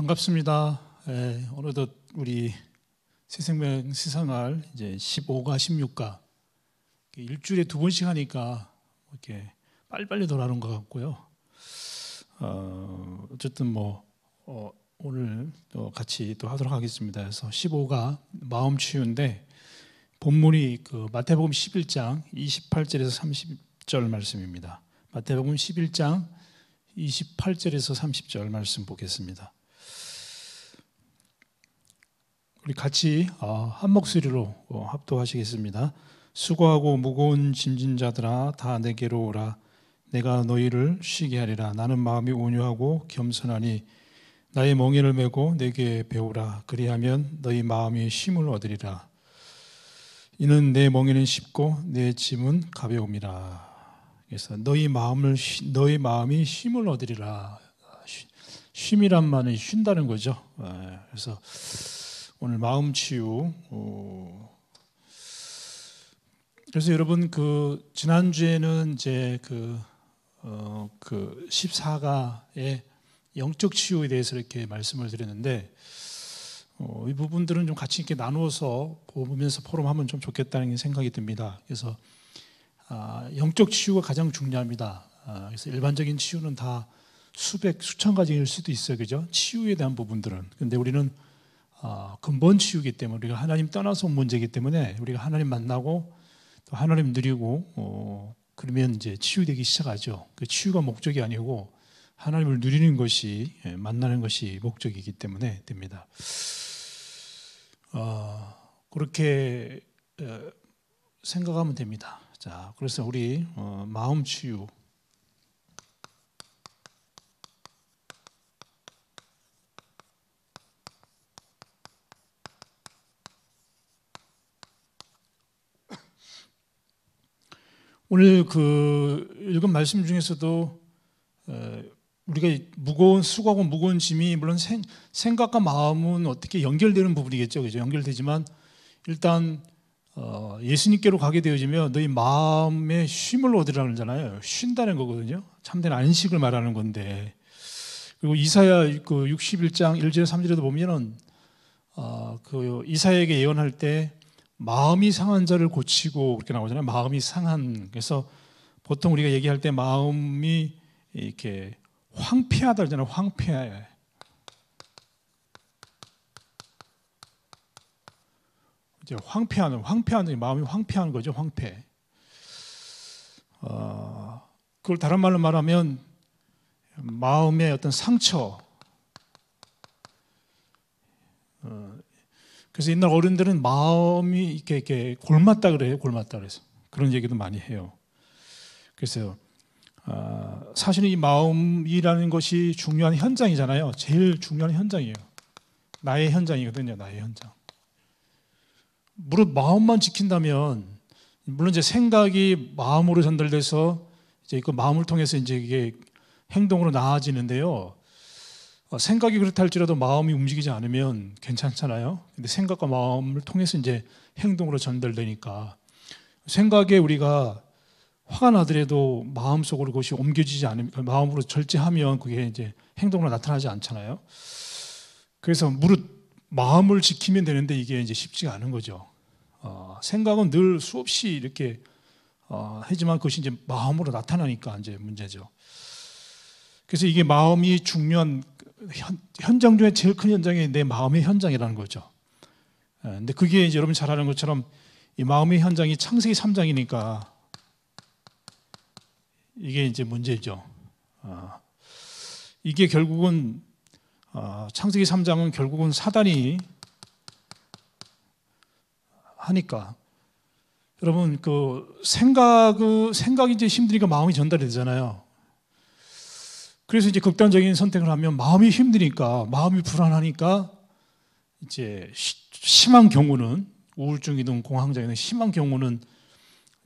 반갑습니다. 예, 어느덧 우리 새생명 시상할 이제 15가 16가 일주일에 두 번씩 하니까 이렇게 빨리빨리 돌아오는 것 같고요. 어, 어쨌든 뭐 어, 오늘 또 같이 또 하도록 하겠습니다. 그래서 15가 마음 치유인데 본문이 그 마태복음 11장 28절에서 30절 말씀입니다. 마태복음 11장 28절에서 30절 말씀 보겠습니다. 우리 같이 어, 한 목소리로 어, 합도하시겠습니다. 수고하고 무거운 짐진 자들아 다 내게로 오라. 내가 너희를 쉬게 하리라. 나는 마음이 온유하고 겸손하니 나의 멍에를 메고 내게 배우라. 그리하면 너희 마음이 힘을 얻으리라. 이는 내 멍에는 쉽고 내 짐은 가벼움이라. 그래서 너희 마음을 너희 마음이 힘을 얻으리라. 쉼이란 말은 쉰다는 거죠. 예, 그래서 오늘 마음 치유. 그래서 여러분 그 지난 주에는 이제 그 어, 그 14가의 영적 치유에 대해서 이렇게 말씀을 드렸는데 어, 이 부분들은 좀 같이 이렇게 나누어서 보면서 포럼하면 좀 좋겠다는 생각이 듭니다. 그래서 아, 영적 치유가 가장 중요합니다. 아, 그래서 일반적인 치유는 다 수백 수천 가지일 수도 있어요, 그죠? 치유에 대한 부분들은. 근데 우리는 어, 근본 치유기 때문에 우리가 하나님 떠나서 온 문제이기 때문에 우리가 하나님 만나고 또 하나님 누리고 어, 그러면 이제 치유되기 시작하죠. 그 치유가 목적이 아니고 하나님을 누리는 것이 예, 만나는 것이 목적이기 때문에 됩니다. 어, 그렇게 어, 생각하면 됩니다. 자, 그래서 우리 어, 마음 치유 오늘 그 읽은 말씀 중에서도 우리가 무거운 수고하고 무거운 짐이 물론 생각과 마음은 어떻게 연결되는 부분이겠죠, 그죠? 연결되지만 일단 어, 예수님께로 가게 되어지면 너희 마음의 쉼을 얻으라 그러잖아요. 쉰다는 거거든요. 참된 안식을 말하는 건데. 그리고 이사야 그 61장 1절 3절에도 보면은 어, 그 이사야에게 예언할 때 마음이 상한 자를 고치고 그렇게 나오잖아요. 마음이 상한. 그래서 보통 우리가 얘기할 때 마음이 이렇게 황폐하다 그러잖아요. 황폐해. 이제 황폐하는 황폐하는 마음이 황폐한 거죠. 황폐. 어, 그걸 다른 말로 말하면 마음의 어떤 상처, 그래서 옛날 어른들은 마음이 이렇게, 이렇게 골맞다 그래요. 골맞다 그래서 그런 얘기도 많이 해요. 그래서 아, 사실은 이 마음이라는 것이 중요한 현장이잖아요. 제일 중요한 현장이에요. 나의 현장이거든요. 나의 현장. 물론 마음만 지킨다면 물론 이제 생각이 마음으로 전달돼서 이제 그 마음을 통해서 이제 이게 행동으로 나아지는데요. 어, 생각이 그렇다 할지라도 마음이 움직이지 않으면 괜찮잖아요. 근데 생각과 마음을 통해서 이제 행동으로 전달되니까 생각에 우리가 화가 나더라도 마음속으로 그것이 옮겨지지 않으면 마음으로 절제하면 그게 이제 행동으로 나타나지 않잖아요. 그래서 무릇 마음을 지키면 되는데 이게 이제 쉽지가 않은 거죠. 어, 생각은 늘 수없이 이렇게 어, 하지만 그것이 이제 마음으로 나타나니까 이제 문제죠. 그래서 이게 마음이 중요한 현, 장 중에 제일 큰 현장이 내 마음의 현장이라는 거죠. 예, 근데 그게 이제 여러분 잘 아는 것처럼 이 마음의 현장이 창세기 3장이니까 이게 이제 문제죠. 아, 이게 결국은 아, 창세기 3장은 결국은 사단이 하니까 여러분 그 생각 생각이 이제 힘드니까 마음이 전달이 되잖아요. 그래서 이제 극단적인 선택을 하면 마음이 힘드니까, 마음이 불안하니까 이제 심한 경우는 우울증이든 공황장애든 심한 경우는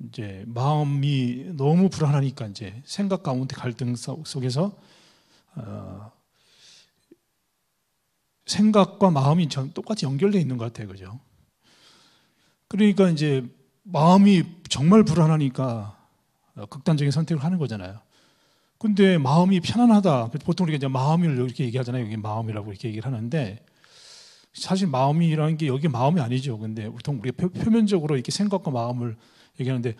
이제 마음이 너무 불안하니까 이제 생각 가운데 갈등 속에서 어, 생각과 마음이 전 똑같이 연결돼 있는 것 같아요, 그죠? 그러니까 이제 마음이 정말 불안하니까 어, 극단적인 선택을 하는 거잖아요. 근데 마음이 편안하다. 그 보통 우리가 이제 마음을 이렇게 얘기하잖아요. 여기 마음이라고 이렇게 얘기를 하는데 사실 마음이라는 게 여기 마음이 아니죠. 근데 보통 우리가 표면적으로 이렇게 생각과 마음을 얘기하는데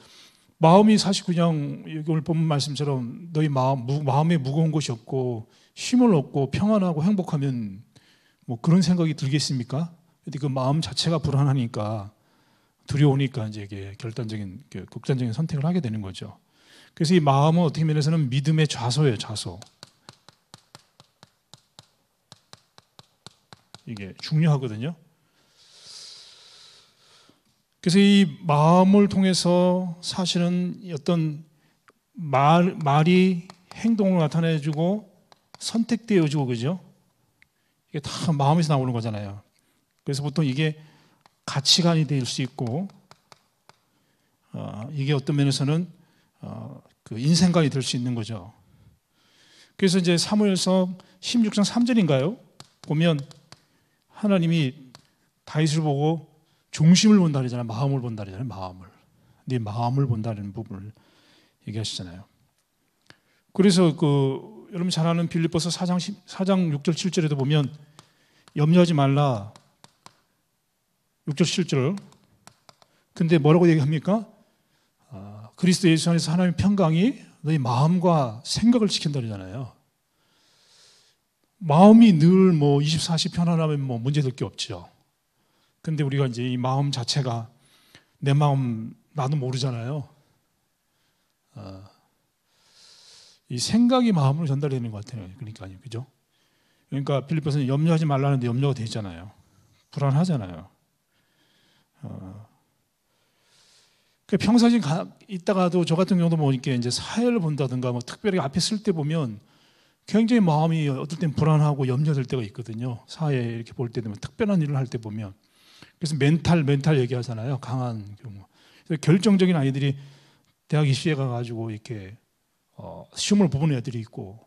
마음이 사실 그냥 오늘 본 말씀처럼 너희 마음 마음에 무거운 것이 없고 힘을 얻고 평안하고 행복하면 뭐 그런 생각이 들겠습니까? 근데 그 마음 자체가 불안하니까 두려우니까 이제 이게 결단적인 그 극단적인 선택을 하게 되는 거죠. 그래서 이 마음은 어떻게 면에서는 믿음의 좌소예요, 좌소. 이게 중요하거든요. 그래서 이 마음을 통해서 사실은 어떤 말, 말이 행동을 나타내주고 선택되어지고, 그죠? 이게 다 마음에서 나오는 거잖아요. 그래서 보통 이게 가치관이 될 수 있고, 어, 이게 어떤 면에서는 어, 그 인생관이 될 수 있는 거죠. 그래서 이제 사무엘서 16장 3절인가요? 보면 하나님이 다윗을 보고 중심을 본다 그러잖아요. 마음을 본다 그러잖아요. 마음을. 네 마음을 본다는 부분을 얘기하시잖아요. 그래서 그 여러분 잘 아는 빌립보서 4장 4장 6절 7절에도 보면 염려하지 말라. 6절 7절. 근데 뭐라고 얘기합니까? 그리스도 예수 안에서 하나님의 평강이 너희 마음과 생각을 지킨다 그러잖아요. 마음이 늘 뭐 24시 편안하면 뭐 문제될 게 없죠. 근데 우리가 이제 이 마음 자체가 내 마음 나도 모르잖아요. 어, 이 생각이 마음으로 전달되는 것 같아요. 그러니까요, 그죠? 그러니까 필리포스는 염려하지 말라는데 염려가 되잖아요. 불안하잖아요. 어, 그 평상시 있다가도 저 같은 경우도 보니까 뭐 이제 사회를 본다든가 뭐 특별히 앞에 쓸 때 보면 굉장히 마음이 어떨 땐 불안하고 염려될 때가 있거든요. 사회 이렇게 볼때 되면 특별한 일을 할 때 보면 그래서 멘탈 멘탈 얘기하잖아요. 강한 경우. 그래서 결정적인 아이들이 대학 입시에 가가지고 이렇게 어, 시험을 보는 애들이 있고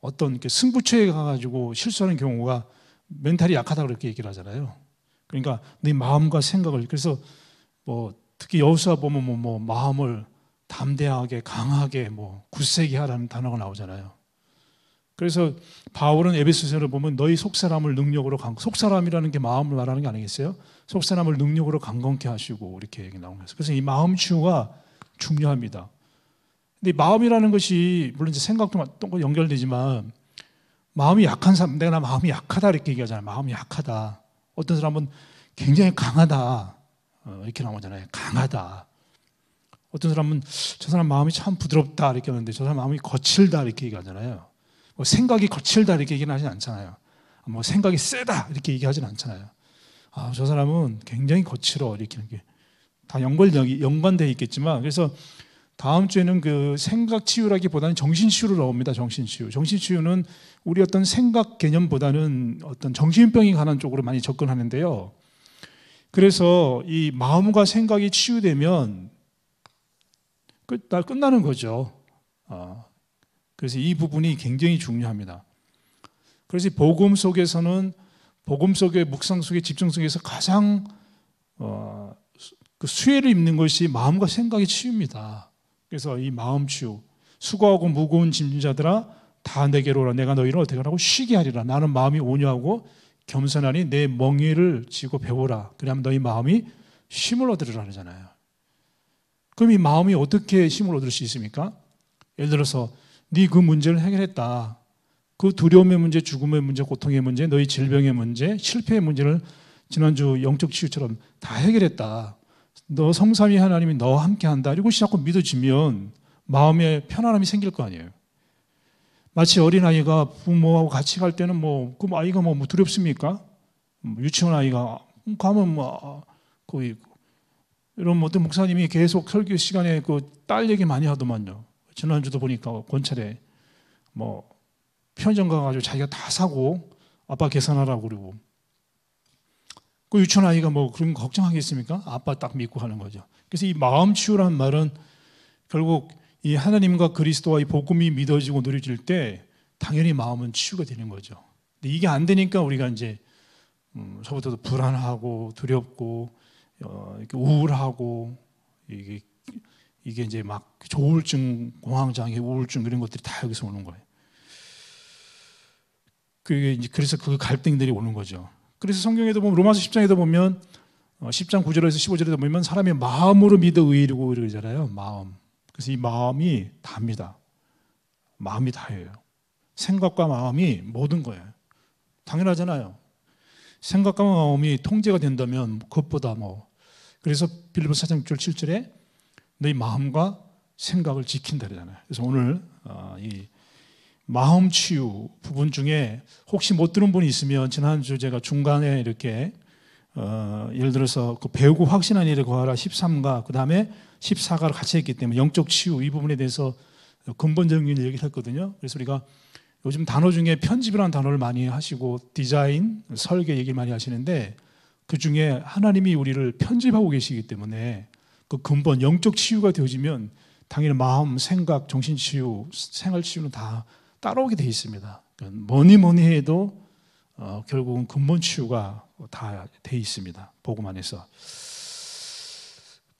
어떤 이렇게 승부처에 가가지고 실수하는 경우가 멘탈이 약하다 그렇게 얘기를 하잖아요. 그러니까 네 마음과 생각을 그래서 뭐 특히 여호수아 보면 뭐, 뭐 마음을 담대하게 강하게 뭐 굳세게 하라는 단어가 나오잖아요. 그래서 바울은 에베소서를 보면 너희 속사람을 능력으로 강 속사람이라는 게 마음을 말하는 게 아니겠어요? 속사람을 능력으로 강건케 하시고 이렇게 얘기 나오는 거죠. 그래서 이 마음 치유가 중요합니다. 근데 마음이라는 것이 물론 이제 생각도 연결되지만 마음이 약한 사람 내가 마음이 약하다 이렇게 얘기하잖아요. 마음이 약하다. 어떤 사람은 굉장히 강하다. 어, 이렇게 나오잖아요. 강하다. 어떤 사람은 저 사람 마음이 참 부드럽다 이렇게 하는데 저 사람 마음이 거칠다 이렇게 얘기하잖아요. 뭐 생각이 거칠다 이렇게 얘기는 하진 않잖아요. 뭐 생각이 세다 이렇게 얘기하진 않잖아요. 아, 저 사람은 굉장히 거칠어 이렇게 하는 게다 연관이 연관돼 있겠지만 그래서 다음 주에는 그 생각 치유라기보다는 정신 치유를 나옵니다. 정신 치유. 정신 치유는 우리 어떤 생각 개념보다는 어떤 정신병이 관한 쪽으로 많이 접근하는데요. 그래서 이 마음과 생각이 치유되면 끝, 끝나는 거죠. 아, 그래서 이 부분이 굉장히 중요합니다. 그래서 복음 속에서는 복음 속의 묵상 속의 집중 속에서 가장 어, 그 수혜를 입는 것이 마음과 생각이 치유입니다. 그래서 이 마음 치유, 수고하고 무거운 짐진자들아 다 내게로 오라. 내가 너희를 어떻게 하라고 쉬게 하리라. 나는 마음이 온유하고 겸손하니 내멍이를 지고 배워라. 그러면 너희 마음이 힘을 얻으리라 하잖아요. 그럼 이 마음이 어떻게 힘을 얻을 수 있습니까? 예를 들어서 네 그 문제를 해결했다. 그 두려움의 문제, 죽음의 문제, 고통의 문제, 너희 질병의 문제, 실패의 문제를 지난주 영적 치유처럼 다 해결했다. 너 성삼위 하나님이 너와 함께한다. 이것고 자꾸 믿어지면 마음에 편안함이 생길 거 아니에요. 마치 어린아이가 부모하고 같이 갈 때는 뭐, 그 아이가 뭐, 뭐 두렵습니까? 뭐 유치원 아이가 가면 뭐, 아, 거의, 이런 뭐 어떤 목사님이 계속 설교 시간에 그 딸 얘기 많이 하더만요. 지난주도 보니까 권찰에 뭐, 편의점 가가지고 자기가 다 사고 아빠 계산하라고 그러고. 그 유치원 아이가 뭐 그런 걱정하겠습니까? 아빠 딱 믿고 하는 거죠. 그래서 이 마음 치유란 말은 결국 이 하나님과 그리스도와 이 복음이 믿어지고 누려질 때 당연히 마음은 치유가 되는 거죠. 근데 이게 안 되니까 우리가 이제 음, 저부터도 불안하고 두렵고 어, 우울하고 이게 이게 이제 막 조울증, 공황장애, 우울증 이런 것들이 다 여기서 오는 거예요. 그게 이제 그래서 그 갈등들이 오는 거죠. 그래서 성경에도 보면 로마서 10장에도 보면 10장 어, 9절에서 15절에도 보면 사람의 마음으로 믿어 의이고 이러잖아요. 마음. 그래서 이 마음이 답니다. 마음이 다예요. 생각과 마음이 모든 거예요. 당연하잖아요. 생각과 마음이 통제가 된다면 그것보다 뭐 그래서 빌립보 사장 6 7절에 너희 마음과 생각을 지킨다 그러잖아요. 그래서 오늘 어, 이 마음 치유 부분 중에 혹시 못 들은 분이 있으면 지난주 제가 중간에 이렇게 어, 예를 들어서 그 배우고 확신한 일을 구하라 13과 그 다음에 14가를 같이 했기 때문에 영적 치유 이 부분에 대해서 근본적인 얘기를 했거든요. 그래서 우리가 요즘 단어 중에 편집이라는 단어를 많이 하시고 디자인, 설계 얘기를 많이 하시는데 그 중에 하나님이 우리를 편집하고 계시기 때문에 그 근본 영적 치유가 되어지면 당연히 마음, 생각, 정신 치유, 생활 치유는 다 따라오게 돼 있습니다. 그러니까 뭐니 뭐니 해도 어, 결국은 근본 치유가 다돼 있습니다. 복음 안에서.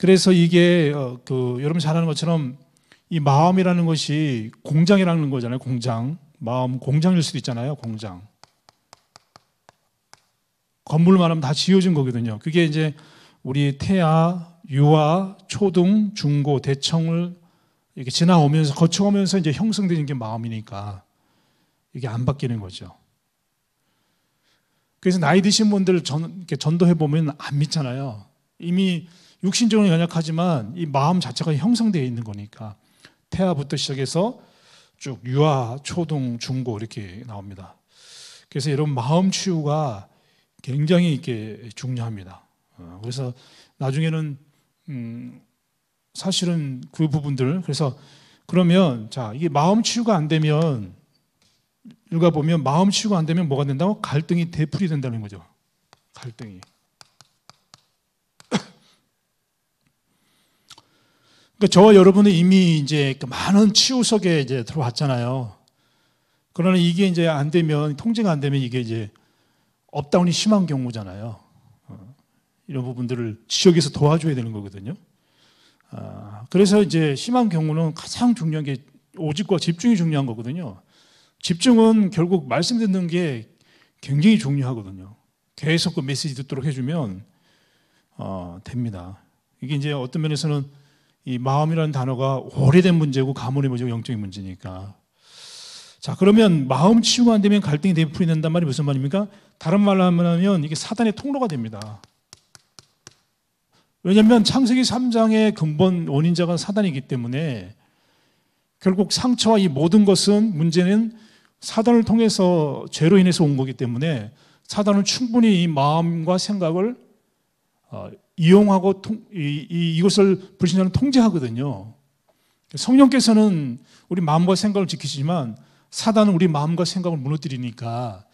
그래서 이게 어, 그 여러분 잘 아는 것처럼 이 마음이라는 것이 공장이라는 거잖아요. 공장. 마음 공장일 수도 있잖아요. 공장. 건물만 하면 다 지어진 거거든요. 그게 이제 우리 태아, 유아, 초등, 중고, 대청을 이렇게 지나오면서 거쳐오면서 이제 형성되는 게 마음이니까 이게 안 바뀌는 거죠. 그래서 나이 드신 분들 전, 이렇게 전도해 보면 안 믿잖아요. 이미 육신적으로 연약하지만 이 마음 자체가 형성되어 있는 거니까 태아부터 시작해서 쭉 유아, 초등, 중고 이렇게 나옵니다. 그래서 이런 마음 치유가 굉장히 이게 중요합니다. 어, 그래서 나중에는 음 사실은 그 부분들 그래서 그러면 자 이게 마음 치유가 안 되면 읽어 보면 마음 치유가 안 되면 뭐가 된다고 갈등이 대풀이 된다는 거죠. 갈등이. 그 저와 여러분은 이미 이제 그 많은 치유속에 이제 들어왔잖아요. 그러나 이게 이제 안 되면 통제가 안 되면 이게 이제 업다운이 심한 경우잖아요. 어, 이런 부분들을 지역에서 도와줘야 되는 거거든요. 아, 그래서 이제 심한 경우는 가장 중요한 게 오직과 집중이 중요한 거거든요. 집중은 결국 말씀 듣는 게 굉장히 중요하거든요. 계속 그 메시지 듣도록 해주면 어, 됩니다. 이게 이제 어떤 면에서는 이 마음이라는 단어가 오래된 문제고 가문의 문제고 영적인 문제니까. 자, 그러면 마음 치유가 안 되면 갈등이 되풀이 된단 말이 무슨 말입니까? 다른 말로 하면 이게 사단의 통로가 됩니다. 왜냐하면 창세기 3장의 근본 원인자가 사단이기 때문에 결국 상처와 이 모든 것은 문제는 사단을 통해서 죄로 인해서 온 거기 때문에 사단은 충분히 이 마음과 생각을 어, 이용하고 통, 이, 이 이것을 불신자는 통제하거든요. 성령께서는 우리 마음과 생각을 지키시지만 사단은 우리 마음과 생각을 무너뜨리니까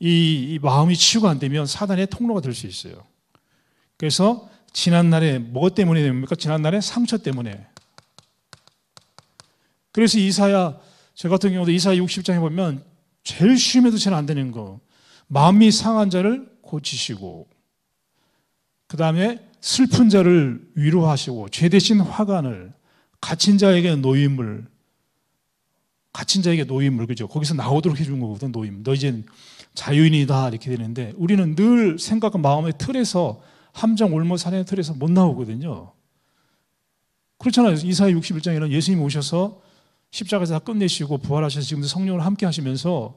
이, 이 마음이 치유가 안 되면 사단의 통로가 될 수 있어요. 그래서 지난날에 뭐 때문에 됩니까? 지난날에 상처 때문에. 그래서 이사야, 저 같은 경우도 이사야 60장에 보면 제일 쉬움도제안 되는 거. 마음이 상한 자를 고치시고 그 다음에 슬픈 자를 위로하시고 죄 대신 화관을 갇힌 자에게 노임을 갇힌 자에게 노임을 그죠 거기서 나오도록 해 준 거거든 노임 너 이제 자유인이다 이렇게 되는데 우리는 늘 생각과 마음의 틀에서 함정 올무 사내의 틀에서 못 나오거든요 그렇잖아요 이사의 61장에는 예수님 오셔서 십자가에서 다 끝내시고 부활하셔서 지금도 성령을 함께 하시면서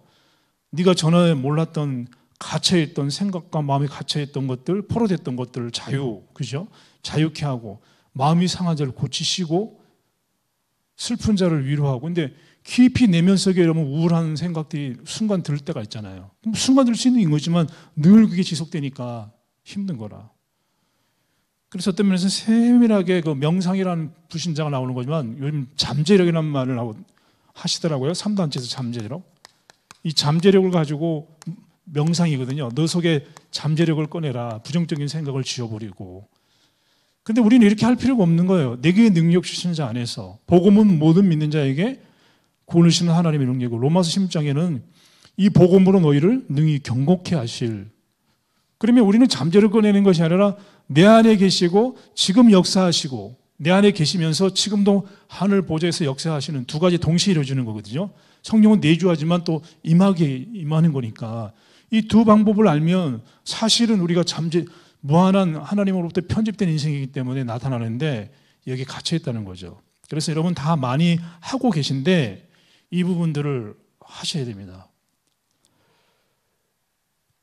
네가 전에 몰랐던 갇혀있던 생각과 마음이 갇혀있던 것들, 포로됐던 것들을 자유, 그죠? 자유케 하고, 마음이 상한 자를 고치시고, 슬픈 자를 위로하고. 근데 깊이 내면속에 이러면 우울한 생각들이 순간 들 때가 있잖아요. 순간 들 수 있는 거지만 늘 그게 지속되니까 힘든 거라. 그래서 어떤 면에서 세밀하게 그 명상이라는 부신자가 나오는 거지만 요즘 잠재력이라는 말을 하시더라고요. 3단체에서 잠재력. 이 잠재력을 가지고 명상이거든요. 너 속에 잠재력을 꺼내라. 부정적인 생각을 지워버리고. 근데 우리는 이렇게 할 필요가 없는 거예요. 내게 능력 주신자 안에서. 복음은 모든 믿는 자에게 구원하시는 하나님의 능력이고 로마서 심장에는이 복음으로 너희를 능히 경고케 하실. 그러면 우리는 잠재를 꺼내는 것이 아니라 내 안에 계시고 지금 역사하시고 내 안에 계시면서 지금도 하늘 보좌에서 역사하시는 두 가지 동시에 이루어지는 거거든요. 성령은 내주하지만 또 임하게 임하는 거니까 이두 방법을 알면 사실은 우리가 잠재 무한한 하나님으로부터 편집된 인생이기 때문에 나타나는데 여기 갇혀 있다는 거죠. 그래서 여러분 다 많이 하고 계신데 이 부분들을 하셔야 됩니다.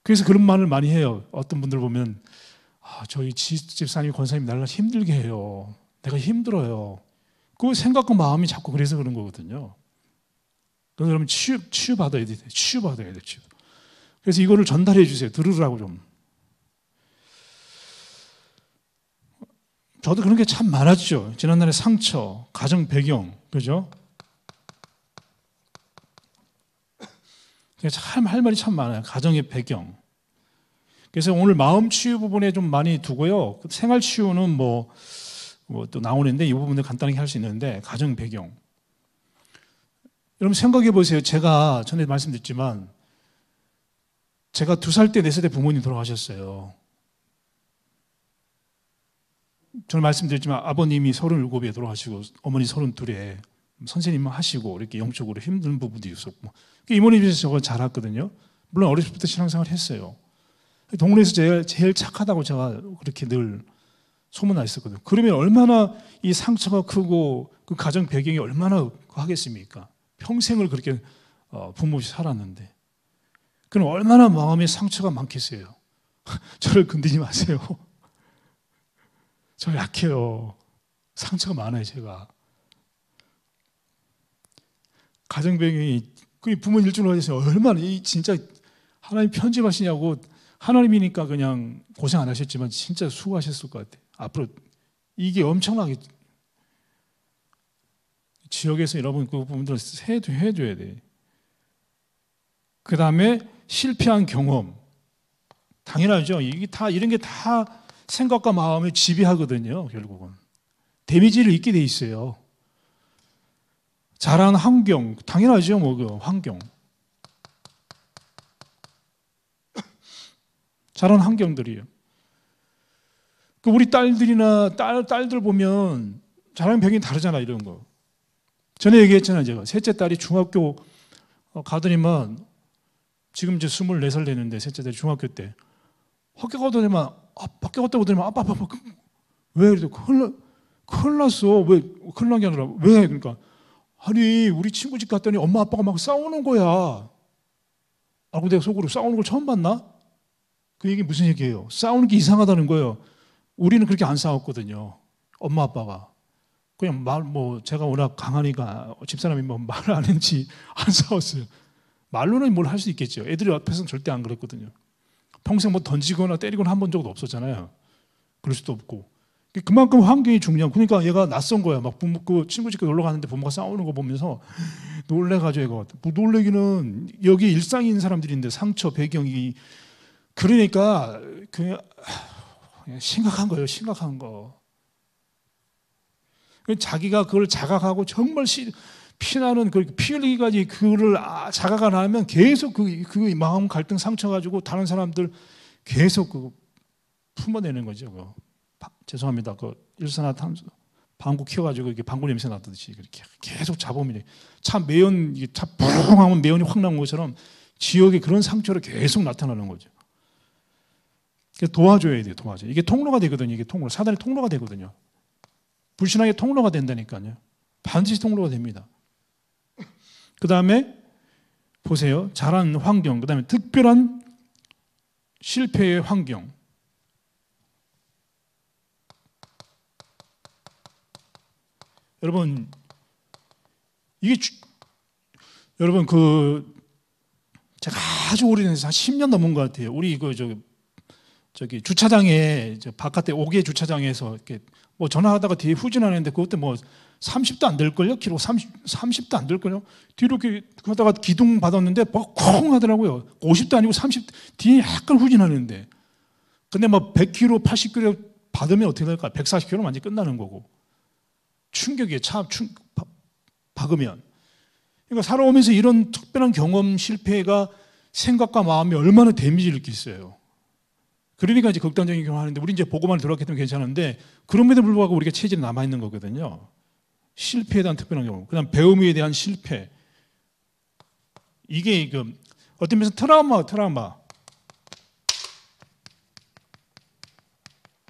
그래서 그런 말을 많이 해요. 어떤 분들 보면 아, 저희 집사님 권사님 날라 힘들게 해요. 내가 힘들어요. 그 생각과 마음이 자꾸 그래서 그런 거거든요. 그래서 여러분 치유 치유 받아야 돼. 치유 받아야 돼. 치유. 그래서 이거를 전달해 주세요. 들으라고 좀. 저도 그런 게 참 많았죠. 지난날의 상처, 가정 배경, 그죠? 그러니까 참할 말이 참 많아요. 가정의 배경. 그래서 오늘 마음 치유 부분에 좀 많이 두고요. 생활 치유는 뭐, 뭐 또 나오는데 이 부분을 간단하게 할 수 있는데, 가정 배경. 여러분 생각해 보세요. 제가 전에 말씀드렸지만, 제가 두 살 때, 네 살 때 부모님 돌아가셨어요. 저는 말씀드렸지만 아버님이 37에 돌아가시고 어머니 32에 선생님만 하시고 이렇게 영적으로 힘든 부분도 있었고 그러니까 이모님 집서 저걸 잘했거든요. 물론 어렸을 때 신앙생활 했어요. 동네에서 제일, 제일 착하다고 제가 그렇게 늘 소문나 있었거든요. 그러면 얼마나 이 상처가 크고 그 가정 배경이 얼마나 하겠습니까? 평생을 그렇게 어, 부모 없이 살았는데 그럼 얼마나 마음의 상처가 많겠어요. 저를 건드지 마세요. 저 약해요. 상처가 많아요, 제가. 가정배경이 부모 일주를 하셔서 얼마나 진짜 하나님 편집하시냐고 하나님이니까 그냥 고생 안 하셨지만 진짜 수고하셨을 것 같아요. 앞으로 이게 엄청나게 지역에서 여러분 그 부분들 해 해줘야 돼. 그 다음에 실패한 경험 당연하죠. 이게 다 이런 게 다 생각과 마음에 지배하거든요. 결국은 데미지를 입게 돼 있어요. 자란 환경 당연하죠. 뭐그 환경 자란 환경들이에요. 그 우리 딸들이나 딸 딸들 보면 자랑 병이 다르잖아 이런 거. 전에 얘기했잖아요 제가 셋째 딸이 중학교 어, 가더니만 지금 이제 24살 되는데 셋째 때 중학교 때 학교 가다 오더니만 아, 학교 갔다 오더니만 아빠 아빠 왜 그래 큰일, 큰일 났어 왜 큰일 난게 아니라 왜 그러니까 아니 우리 친구 집 갔더니 엄마 아빠가 막 싸우는 거야 아근가 속으로 싸우는 걸 처음 봤나? 그 얘기 무슨 얘기예요? 싸우는 게 이상하다는 거예요 우리는 그렇게 안 싸웠거든요 엄마 아빠가 그냥 말 뭐 제가 워낙 강하니까 집사람이 뭐 말을 안 했는지 안 싸웠어요 말로는 뭘 할 수 있겠죠. 애들이 앞에서는 절대 안 그랬거든요. 평생 뭐 던지거나 때리거나 한 번 적도 없었잖아요. 그럴 수도 없고. 그만큼 환경이 중요한. 그러니까 얘가 낯선 거야. 막 부모 그 친구 집에 놀러 갔는데 부모가 싸우는 거 보면서 놀래가지고 얘가 뭐 놀래기는 여기 일상인 사람들인데 상처 배경이 그러니까 그냥, 심각한 거예요. 심각한 거. 자기가 그걸 자각하고 정말 싫어. 피나는 그 피 흘리기까지 그를 거 아, 자각을 안 하면 계속 그, 그 마음 갈등 상처 가지고 다른 사람들 계속 그 품어내는 거죠. 그 죄송합니다. 그 일산화탄소 방구 키워가지고 이렇게 방구 냄새 나듯이 그렇게 계속 잡으면 참 매연 이게 참 부릉하면 매연이 확 나온 것처럼 지역에 그런 상처를 계속 나타나는 거죠. 도와줘야 돼요, 도와줘. 이게 통로가 되거든요, 이게 통로. 사단의 통로가 되거든요. 불신앙의 통로가 된다니까요. 반드시 통로가 됩니다. 그 다음에 보세요. 잘하는 환경, 그 다음에 특별한 실패의 환경. 여러분, 이게 주, 여러분 그 제가 아주 오래돼한 10년 넘은 것 같아요. 우리 이거 그 저 저기 주차장에 저 바깥에 옥외 주차장에서 이렇게 뭐 전화하다가 뒤에 후진하는데 그때 뭐 30도 안 될걸요? 키로 30, 30도 안 될걸요? 뒤로 이렇게 하다가 기둥 받았는데 뻥콩 하더라고요. 50도 아니고 30, 뒤에 약간 후진하는데. 근데 막 100km, 80km 받으면 어떻게 될까? 140km 완전 끝나는 거고. 충격에요 충, 박으면. 그러니까 살아오면서 이런 특별한 경험 실패가 생각과 마음에 얼마나 데미지를 끼어요. 그러니까 이제 극단적인 경험을 하는데 우리 이제 보고만 들어왔기 때문에 괜찮은데 그럼에도 불구하고 우리가 체질이 남아 있는 거거든요. 실패에 대한 특별한 경우 그다음 배움에 대한 실패. 이게 그 어떤 면에서 트라우마, 트라우마.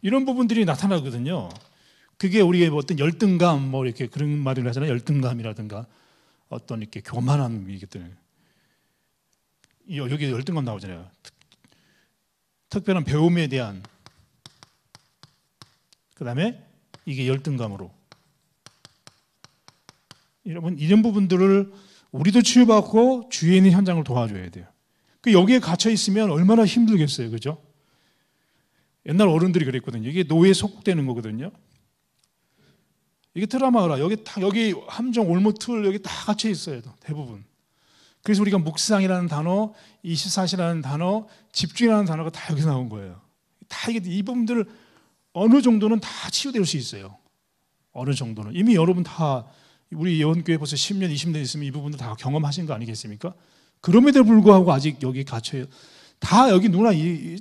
이런 부분들이 나타나거든요. 그게 우리의 뭐 어떤 열등감, 뭐 이렇게 그런 말을 하잖아요. 열등감이라든가 어떤 이렇게 교만함이기 때문에. 여기 열등감 나오잖아요. 특별한 배움에 대한. 그 다음에 이게 열등감으로. 여러분 이런 부분들을 우리도 치유받고 주위에 있는 현장을 도와줘야 돼요. 그 여기에 갇혀 있으면 얼마나 힘들겠어요, 그죠? 옛날 어른들이 그랬거든요. 이게 노예 속국되는 거거든요. 이게 드라마라 여기 다 여기 함정 올무틀 여기 다 갇혀 있어요, 대부분. 그래서 우리가 묵상이라는 단어, 24시라는 단어, 집중이라는 단어가 다여기 나온 거예요. 다 이게 이 부분들 어느 정도는 다 치유될 수 있어요. 어느 정도는 이미 여러분 다 우리 예원교회 벌써 10년, 20년 있으면 이 부분도 다 경험하신 거 아니겠습니까? 그럼에도 불구하고 아직 여기 갇혀요. 다 여기 누나 이,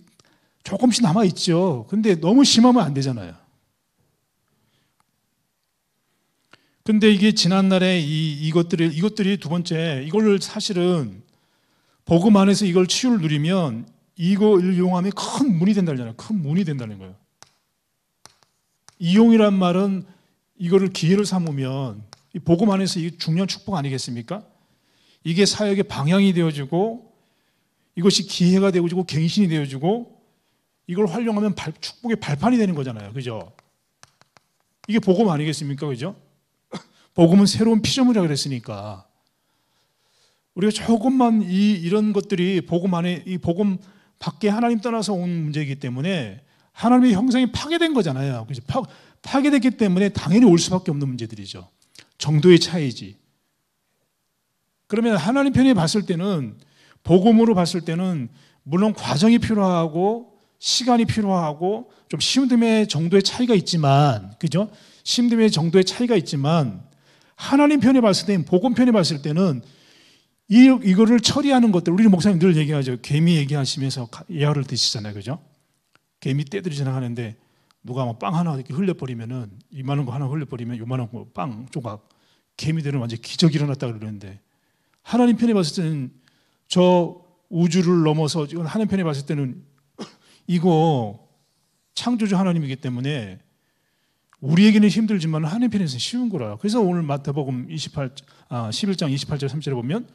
조금씩 남아있죠. 근데 너무 심하면 안 되잖아요. 근데 이게 지난날에 이, 이것들을, 이것들이 두 번째, 이걸 사실은 복음 안에서 이걸 치유를 누리면 이거를 이용함이 큰 문이 된다잖아요. 큰 문이 된다는 거예요. 이용이란 말은 이거를 기회를 삼으면 이 복음 안에서 이 중요한 축복 아니겠습니까? 이게 사역의 방향이 되어지고 이것이 기회가 되어지고 갱신이 되어지고 이걸 활용하면 발, 축복의 발판이 되는 거잖아요. 그죠? 이게 복음 아니겠습니까? 그죠? 복음은 새로운 피조물이라 그랬으니까 우리가 조금만 이 이런 것들이 복음 안에 이 복음 밖에 하나님 떠나서 온 문제이기 때문에 하나님의 형상이 파괴된 거잖아요. 그죠? 파, 파괴됐기 때문에 당연히 올 수밖에 없는 문제들이죠. 정도의 차이지. 그러면 하나님 편에 봤을 때는 복음으로 봤을 때는 물론 과정이 필요하고 시간이 필요하고 좀 심듦의 정도의 차이가 있지만 그죠? 심듦의 정도의 차이가 있지만 하나님 편에 봤을 때는 복음 편에 봤을 때는 이, 이거를 처리하는 것들 우리 목사님 늘 얘기하죠 개미 얘기하시면서 예화를 드시잖아요 그죠 개미 떼들이 지나가는데 누가 막빵 뭐 하나 이렇게 흘려버리면은 이만한 거 하나 흘려버리면 이만한거 빵 조각 개미들은 완전 기적이 일어났다 그러는데 하나님 편에 봤을 때는 저 우주를 넘어서 지금 하나님 편에 봤을 때는 이거 창조주 하나님이기 때문에 우리에게는 힘들지만 하나님 편에서는 쉬운 거라. 그래서 오늘 마태복음 28 아, 11장 28절 3절에 보면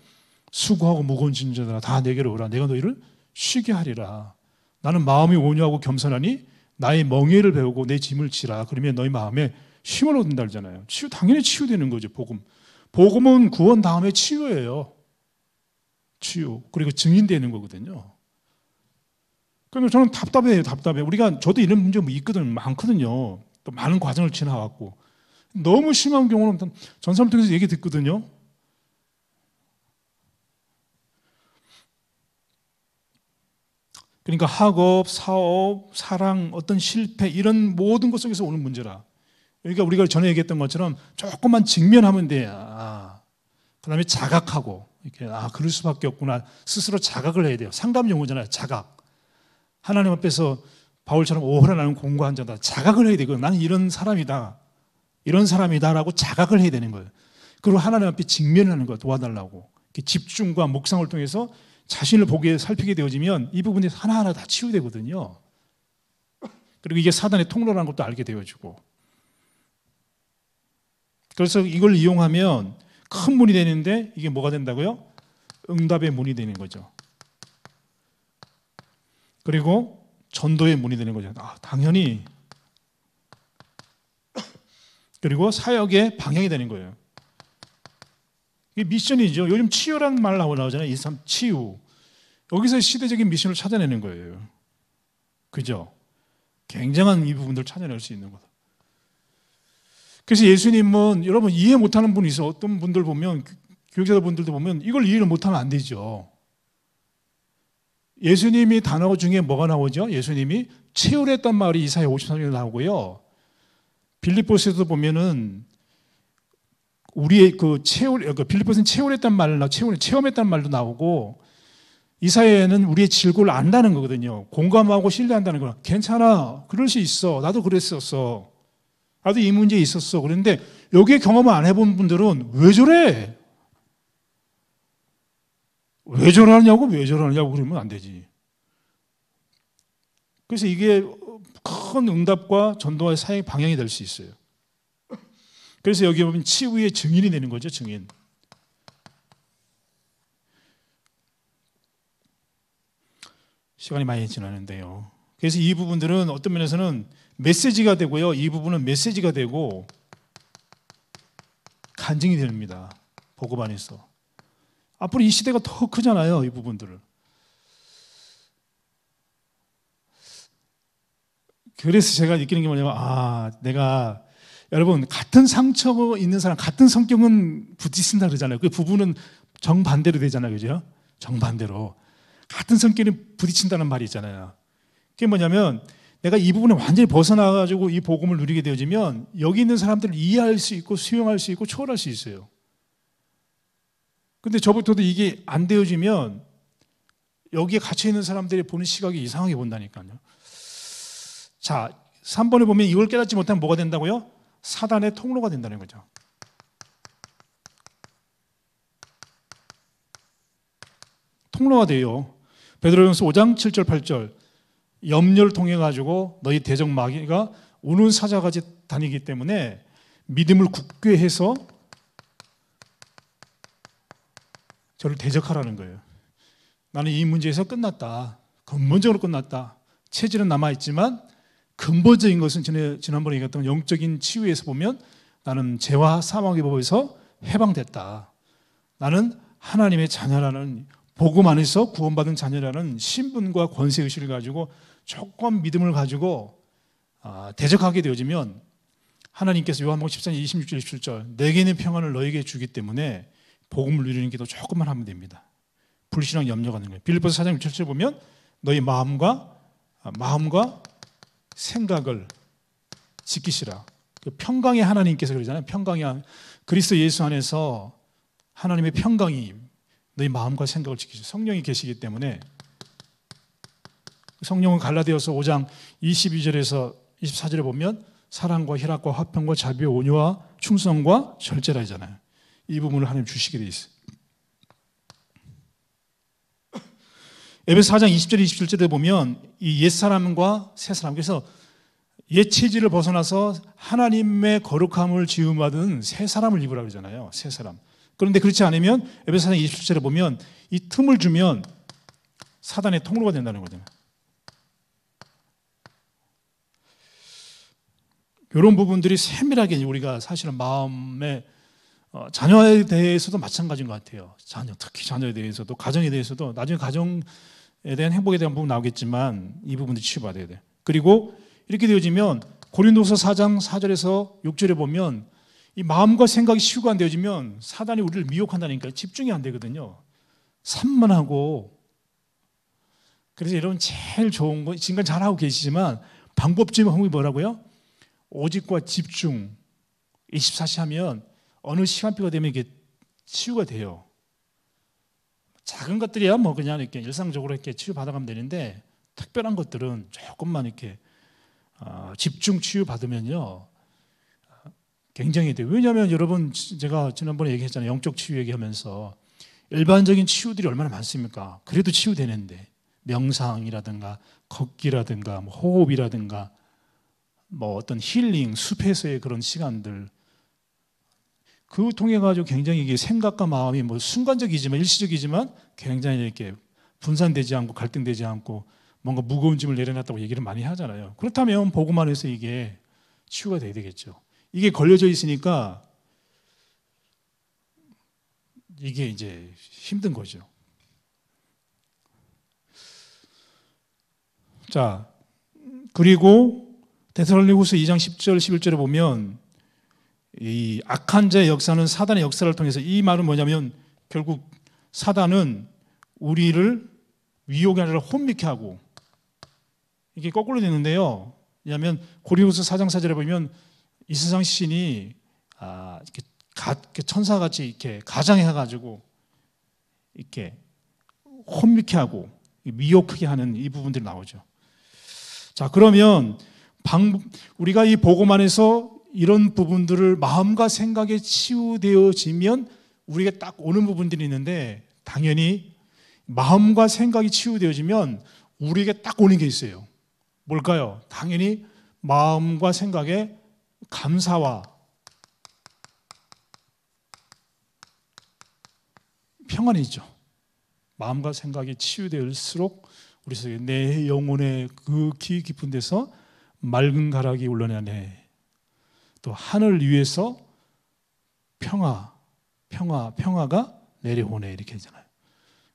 수고하고 무거운 짐자들아다 내게로 오라 내가 너희를 쉬게 하리라. 나는 마음이 온유하고 겸손하니 나의 멍해를 배우고 내 짐을 지라. 그러면 너희 마음에 힘을 얻는다 그러잖아요. 치유, 당연히 치유되는 거죠, 복음. 복음은 구원 다음에 치유예요. 치유. 그리고 증인되는 거거든요. 그러면 저는 답답해요, 답답해. 우리가, 저도 이런 문제 뭐 있거든요. 많거든요. 또 많은 과정을 지나왔고. 너무 심한 경우는 전사를 통해서 얘기 듣거든요. 그러니까 학업, 사업, 사랑, 어떤 실패 이런 모든 것 속에서 오는 문제라. 그러니까 우리가 전에 얘기했던 것처럼 조금만 직면하면 돼. 아, 그다음에 자각하고 이렇게 아 그럴 수밖에 없구나 스스로 자각을 해야 돼요. 상담 용어잖아요. 자각. 하나님 앞에서 바울처럼 오호라 나는 공고한 자다. 자각을 해야 되고 나는 이런 사람이다. 이런 사람이다라고 자각을 해야 되는 거예요. 그리고 하나님 앞에 직면하는 거 도와달라고 집중과 묵상을 통해서 자신을 보게 살피게 되어지면 이 부분이 하나하나 다 치유되거든요. 그리고 이게 사단의 통로라는 것도 알게 되어지고. 그래서 이걸 이용하면 큰 문이 되는데 이게 뭐가 된다고요? 응답의 문이 되는 거죠. 그리고 전도의 문이 되는 거죠. 아, 당연히. 그리고 사역의 방향이 되는 거예요. 이게 미션이죠. 요즘 치유라는 말 나오잖아요. 이삼 치유. 여기서 시대적인 미션을 찾아내는 거예요. 그죠? 굉장한 이 부분들을 찾아낼 수 있는 거다. 그래서 예수님은 여러분 이해 못하는 분이 있어 어떤 분들 보면 교육자분들도 보면 이걸 이해를 못하면 안 되죠. 예수님이 단어 중에 뭐가 나오죠? 예수님이 치유를 했단 말이 이사야 53절에 나오고요. 빌립보스에서 보면은 우리의 그 채울, 그 빌립보서는 채울했단 말로, 채울, 체험했단 말도 나오고 이사야에는 우리의 질고를 안다는 거거든요. 공감하고 신뢰한다는 거. 괜찮아. 그럴 수 있어. 나도 그랬었어. 나도 이 문제 있었어. 그런데 여기에 경험을 안 해본 분들은 왜 저래? 왜 저러냐고, 왜 저러냐고 그러면 안 되지. 그래서 이게 큰 응답과 전도의 와 사역 방향이 될 수 있어요. 그래서 여기 보면 치유의 증인이 되는 거죠, 증인. 시간이 많이 지나는데요. 그래서 이 부분들은 어떤 면에서는 메시지가 되고요. 이 부분은 메시지가 되고 간증이 됩니다. 보급 안에서. 앞으로 이 시대가 더 크잖아요. 이 부분들을. 그래서 제가 느끼는 게 뭐냐면, 아, 내가 여러분 같은 상처 있는 사람 같은 성격은 부딪힌다 그러잖아요. 그 부부는 정반대로 되잖아요. 그죠? 정반대로. 같은 성격이 부딪힌다는 말이 있잖아요. 그게 뭐냐면 내가 이 부분에 완전히 벗어나 가지고 이 복음을 누리게 되어지면 여기 있는 사람들을 이해할 수 있고 수용할 수 있고 초월할 수 있어요. 근데 저부터도 이게 안 되어지면 여기에 갇혀 있는 사람들이 보는 시각이 이상하게 본다니까요. 자, 3번에 보면 이걸 깨닫지 못하면 뭐가 된다고요? 사단의 통로가 된다는 거죠. 통로가 돼요. 베드로전서 5장 7절 8절 염려를 통해 가지고 너희 대적 마귀가 우는 사자같이 다니기 때문에 믿음을 굳게 해서 저를 대적하라는 거예요. 나는 이 문제에서 끝났다. 근본적으로 끝났다. 체질은 남아 있지만 근본적인 것은 지난번에 얘기했던 영적인 치유에서 보면 나는 죄와 사망의 법에서 해방됐다. 나는 하나님의 자녀라는 복음 안에서 구원받은 자녀라는 신분과 권세 의식을 가지고 조건 믿음을 가지고 아, 대적하게 되어지면 하나님께서 요한복음 14장 26절 27절 내게는 평안을 너에게 주기 때문에 복음을 누리는 기도 조금만 하면 됩니다. 불신앙 염려가 있는 거예요. 빌립보서 4장 6절 보면 너희 마음과 아, 마음과 생각을 지키시라. 그 평강의 하나님께서 그러잖아요. 평강의 그리스도 예수 안에서 하나님의 평강이 너희 마음과 생각을 지키시오. 성령이 계시기 때문에 성령은 갈라디아서 5장 22절에서 24절에 보면 사랑과 희락과 화평과 자비와 온유와 충성과 절제라 하잖아요. 이 부분을 하나님 주시게 돼 있어요. 에베소 4장 20절 27절에 보면 이 옛사람과 새사람 그래서 옛 체질을 벗어나서 하나님의 거룩함을 지음받은 새 사람을 입으라 그러잖아요. 새 사람. 그런데 그렇지 않으면 에베소 4장 27절에 보면 이 틈을 주면 사단의 통로가 된다는 거잖아요. 이런 부분들이 세밀하게 우리가 사실은 마음에 어, 자녀에 대해서도 마찬가지인 것 같아요. 자녀, 특히 자녀에 대해서도, 가정에 대해서도, 나중에 가정 에 대한 행복에 대한 부분 나오겠지만 이 부분도 치유받아야 돼. 그리고 이렇게 되어지면 고린도서 4장 4절에서 6절에 보면 이 마음과 생각이 치유가 안 되어지면 사단이 우리를 미혹한다니까 집중이 안 되거든요. 산만하고 그래서 여러분 제일 좋은 건 지금까지 잘하고 계시지만 방법 중방법 뭐라고요? 오직과 집중 24시 하면 어느 시간표가 되면 이게 치유가 돼요. 작은 것들이야 뭐 그냥 이렇게 일상적으로 이렇게 치유받아가면 되는데 특별한 것들은 조금만 이렇게 어, 집중 치유받으면요. 굉장히 돼요. 왜냐하면 여러분 제가 지난번에 얘기했잖아요. 영적 치유 얘기하면서 일반적인 치유들이 얼마나 많습니까? 그래도 치유되는데 명상이라든가 걷기라든가 뭐 호흡이라든가 뭐 어떤 힐링 숲에서의 그런 시간들 그 통해 가지고 굉장히 이게 생각과 마음이 뭐 순간적이지만 일시적이지만 굉장히 이렇게 분산되지 않고 갈등되지 않고 뭔가 무거운 짐을 내려놨다고 얘기를 많이 하잖아요. 그렇다면 보고만 해서 이게 치유가 돼야 되겠죠. 이게 걸려져 있으니까 이게 이제 힘든 거죠. 자, 그리고 데살로니후서 2장 10절 11절에 보면 이 악한 자의 역사는 사단의 역사를 통해서 이 말은 뭐냐면 결국 사단은 우리를 위혹이 아니라 혼미케 하고 이게 거꾸로 되는데요. 왜냐하면 고리우스 사장사절에 보면 이 세상 신이 아, 이렇게, 가, 이렇게 천사같이 이렇게 가장해가지고 이렇게 혼미케 하고 미혹하게 하는 이 부분들이 나오죠. 자 그러면 방, 우리가 이 복음 안에서 이런 부분들을 마음과 생각에 치유되어지면 우리가 딱 오는 부분들이 있는데 당연히 마음과 생각이 치유되어지면 우리에게 딱 오는 게 있어요. 뭘까요? 당연히 마음과 생각에 감사와 평안이 있죠. 마음과 생각이 치유될수록 우리 속에 내 영혼의 그 깊은 데서 맑은 가락이 올라나네 또 하늘 위에서 평화, 평화, 평화가 내려오네 이렇게 되잖아요.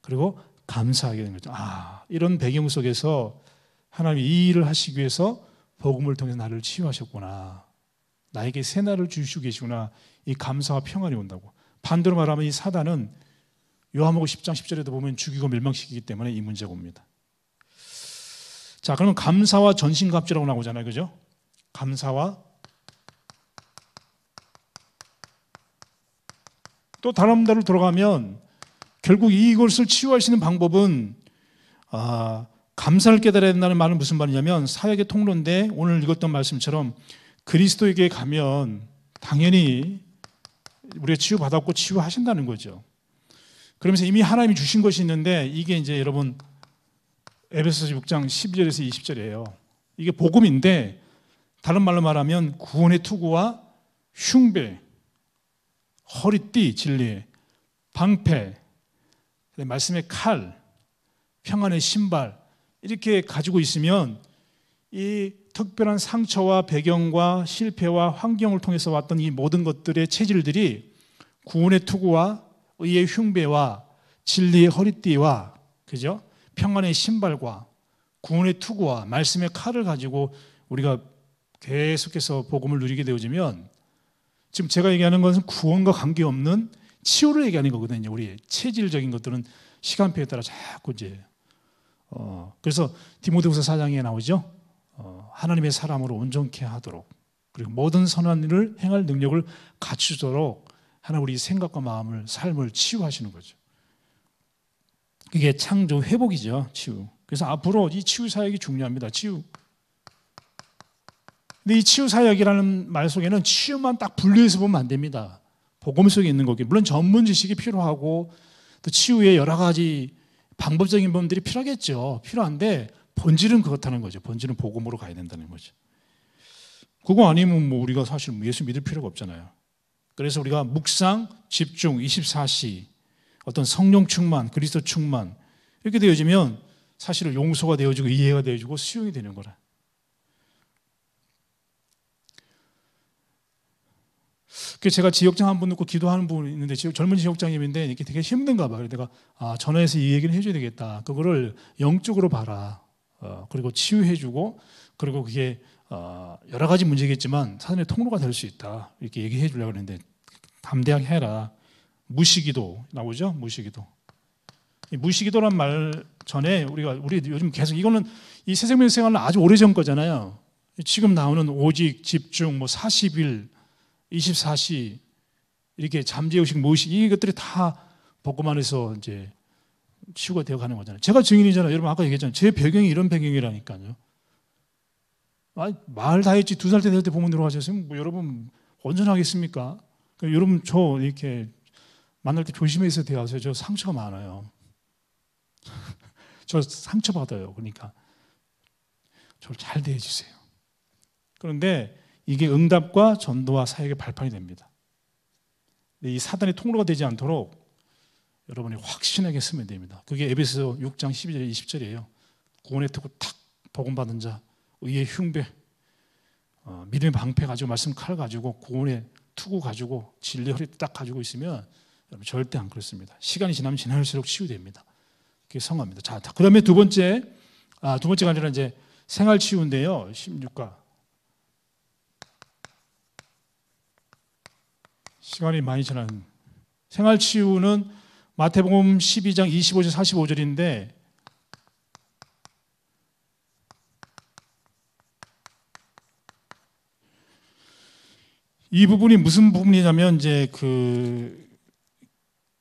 그리고 감사하게 된 거죠. 아, 이런 배경 속에서 하나님이 이 일을 하시기 위해서 복음을 통해 나를 치유하셨구나. 나에게 새 날을 주시고 계시구나. 이 감사와 평안이 온다고. 반대로 말하면 이 사단은 요한복음 10장 10절에도 보면 죽이고 멸망시키기 때문에 이 문제가 옵니다. 자, 그러면 감사와 전신갑주라고 나오잖아요. 그죠? 감사와 또 다른 데로 들어가면 결국 이것을 치유할 수 있는 방법은 아, 감사를 깨달아야 된다는 말은 무슨 말이냐면 사역의 통로인데 오늘 읽었던 말씀처럼 그리스도에게 가면 당연히 우리가 치유받았고 치유하신다는 거죠. 그러면서 이미 하나님이 주신 것이 있는데 이게 이제 여러분 에베소서 6장 12절에서 20절이에요. 이게 복음인데 다른 말로 말하면 구원의 투구와 흉배, 허리띠 진리, 방패, 말씀의 칼, 평안의 신발 이렇게 가지고 있으면 이 특별한 상처와 배경과 실패와 환경을 통해서 왔던 이 모든 것들의 체질들이 구원의 투구와 의의 흉배와 진리의 허리띠와 그죠? 평안의 신발과 구원의 투구와 말씀의 칼을 가지고 우리가 계속해서 복음을 누리게 되어지면 지금 제가 얘기하는 것은 구원과 관계없는 치유를 얘기하는 거거든요. 우리 체질적인 것들은 시간표에 따라 자꾸 이제 어 그래서 디모데후서 사장에 나오죠. 어 하나님의 사람으로 온전케 하도록 그리고 모든 선한 일을 행할 능력을 갖추도록 하나 우리 생각과 마음을 삶을 치유하시는 거죠. 그게 창조 회복이죠 치유. 그래서 앞으로 이 치유 사역이 중요합니다. 치유 근데 이 치유 사역이라는 말 속에는 치유만 딱 분류해서 보면 안 됩니다. 복음 속에 있는 거기. 물론 전문 지식이 필요하고 또 치유의 여러 가지 방법적인 부분들이 필요하겠죠. 필요한데 본질은 그렇다는 거죠. 본질은 복음으로 가야 된다는 거죠. 그거 아니면 뭐 우리가 사실 뭐 예수 믿을 필요가 없잖아요. 그래서 우리가 묵상, 집중, 24시, 어떤 성령 충만, 그리스도 충만 이렇게 되어지면 사실 용서가 되어지고 이해가 되어지고 수용이 되는 거라. 그 제가 지역장 한분 놓고 기도하는 분이 있는데 지금 젊은 지역장 예배인데 이게 되게 힘든가 봐요. 내가 아, 전화해서 이 얘기를 해줘야 되겠다. 그거를 영적으로 봐라. 어, 그리고 치유해주고 그리고 그게 어, 여러 가지 문제겠지만 사전의 통로가 될 수 있다. 이렇게 얘기해 주려고 했는데 담대하게 해라. 무시기도 나오죠? 무시기도. 무시기도란 말 전에 우리가 우리 요즘 계속 이거는 이 새생명 생활은 아주 오래전 거잖아요. 지금 나오는 오직 집중 뭐 40일 24시 이렇게 잠재의식, 무의식 이것들이 다 복음 안에서 이제 치유가 되어 가는 거잖아요. 제가 증인이잖아요. 여러분 아까 얘기했잖아요. 제 배경이 이런 배경이라니까요. 아, 말다 했지 두 살때될때 보문 들어가셨으면 뭐 여러분 온전하겠습니까? 그러니까 여러분 저 이렇게 만날 때 조심해서 대하세요. 저 상처가 많아요. 저 상처받아요. 그러니까 저를 잘 대해주세요. 그런데 이게 응답과 전도와 사역의 발판이 됩니다. 이 사단의 통로가 되지 않도록 여러분이 확신하게 쓰면 됩니다. 그게 에베소 6장 12절 20절이에요. 구원의 특구 탁 복음 받은 자, 의의 흉배, 어, 믿음의 방패 가지고 말씀 칼 가지고 구원의 투구 가지고 진리 허리 딱 가지고 있으면 여러분 절대 안 그렇습니다. 시간이 지나면 지날수록 치유됩니다. 그게 성화입니다. 자, 그다음에 두 번째 아, 두 번째 간절은 이제 생활 치유인데요. 16과 시간이 많이 지난 생활치유는 마태복음 12장 25절 45절인데 이 부분이 무슨 부분이냐면 이제 그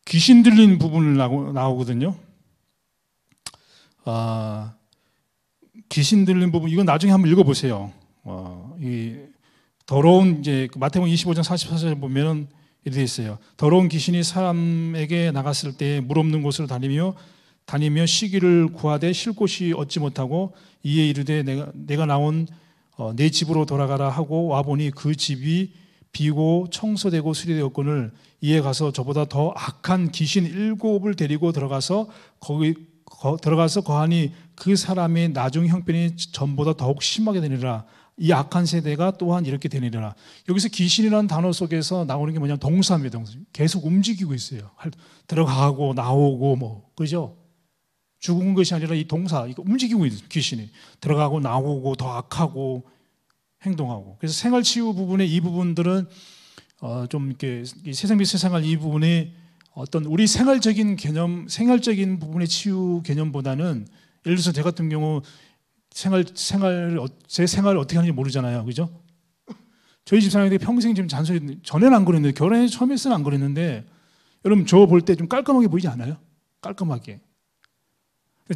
귀신 들린 부분을 나오, 거든요 아, 귀신 들린 부분 이건 나중에 한번 읽어보세요. 어, 이 더러운 이제 마태복음 25장 44절에 보면은 이렇게 있어요. 더러운 귀신이 사람에게 나갔을 때 물 없는 곳을 다니며 다니며 시기를 구하되 쉴 곳이 얻지 못하고 이에 이르되 내가 내가 나온 어, 내 집으로 돌아가라 하고 와 보니 그 집이 비고 청소되고 수리되었거늘 이에 가서 저보다 더 악한 귀신 일곱을 데리고 들어가서 거기 거, 들어가서 거하니 그 사람의 나중 형편이 전보다 더욱 심하게 되리라 이 악한 세대가 또한 이렇게 되리라. 여기서 귀신이라는 단어 속에서 나오는 게 뭐냐면 동사입니다. 동사. 계속 움직이고 있어요. 들어가고 나오고 뭐 그죠? 죽은 것이 아니라 이 동사 이거 움직이고 있는 귀신이 들어가고 나오고 더 악하고 행동하고 그래서 생활 치유 부분의 이 부분들은 어, 좀 이렇게 세상 및 세상을 이 부분에 어떤 우리 생활적인 개념 생활적인 부분의 치유 개념보다는 예를 들어서 제 같은 경우 생활 생활 을제 생활을 어떻게 하는지 모르잖아요, 그죠? 저희 집사람한테 평생 지금 잔소리 전에는 안 그랬는데 결혼해 처음에서는 안 그랬는데 여러분 저 볼 때 좀 깔끔하게 보이지 않아요? 깔끔하게.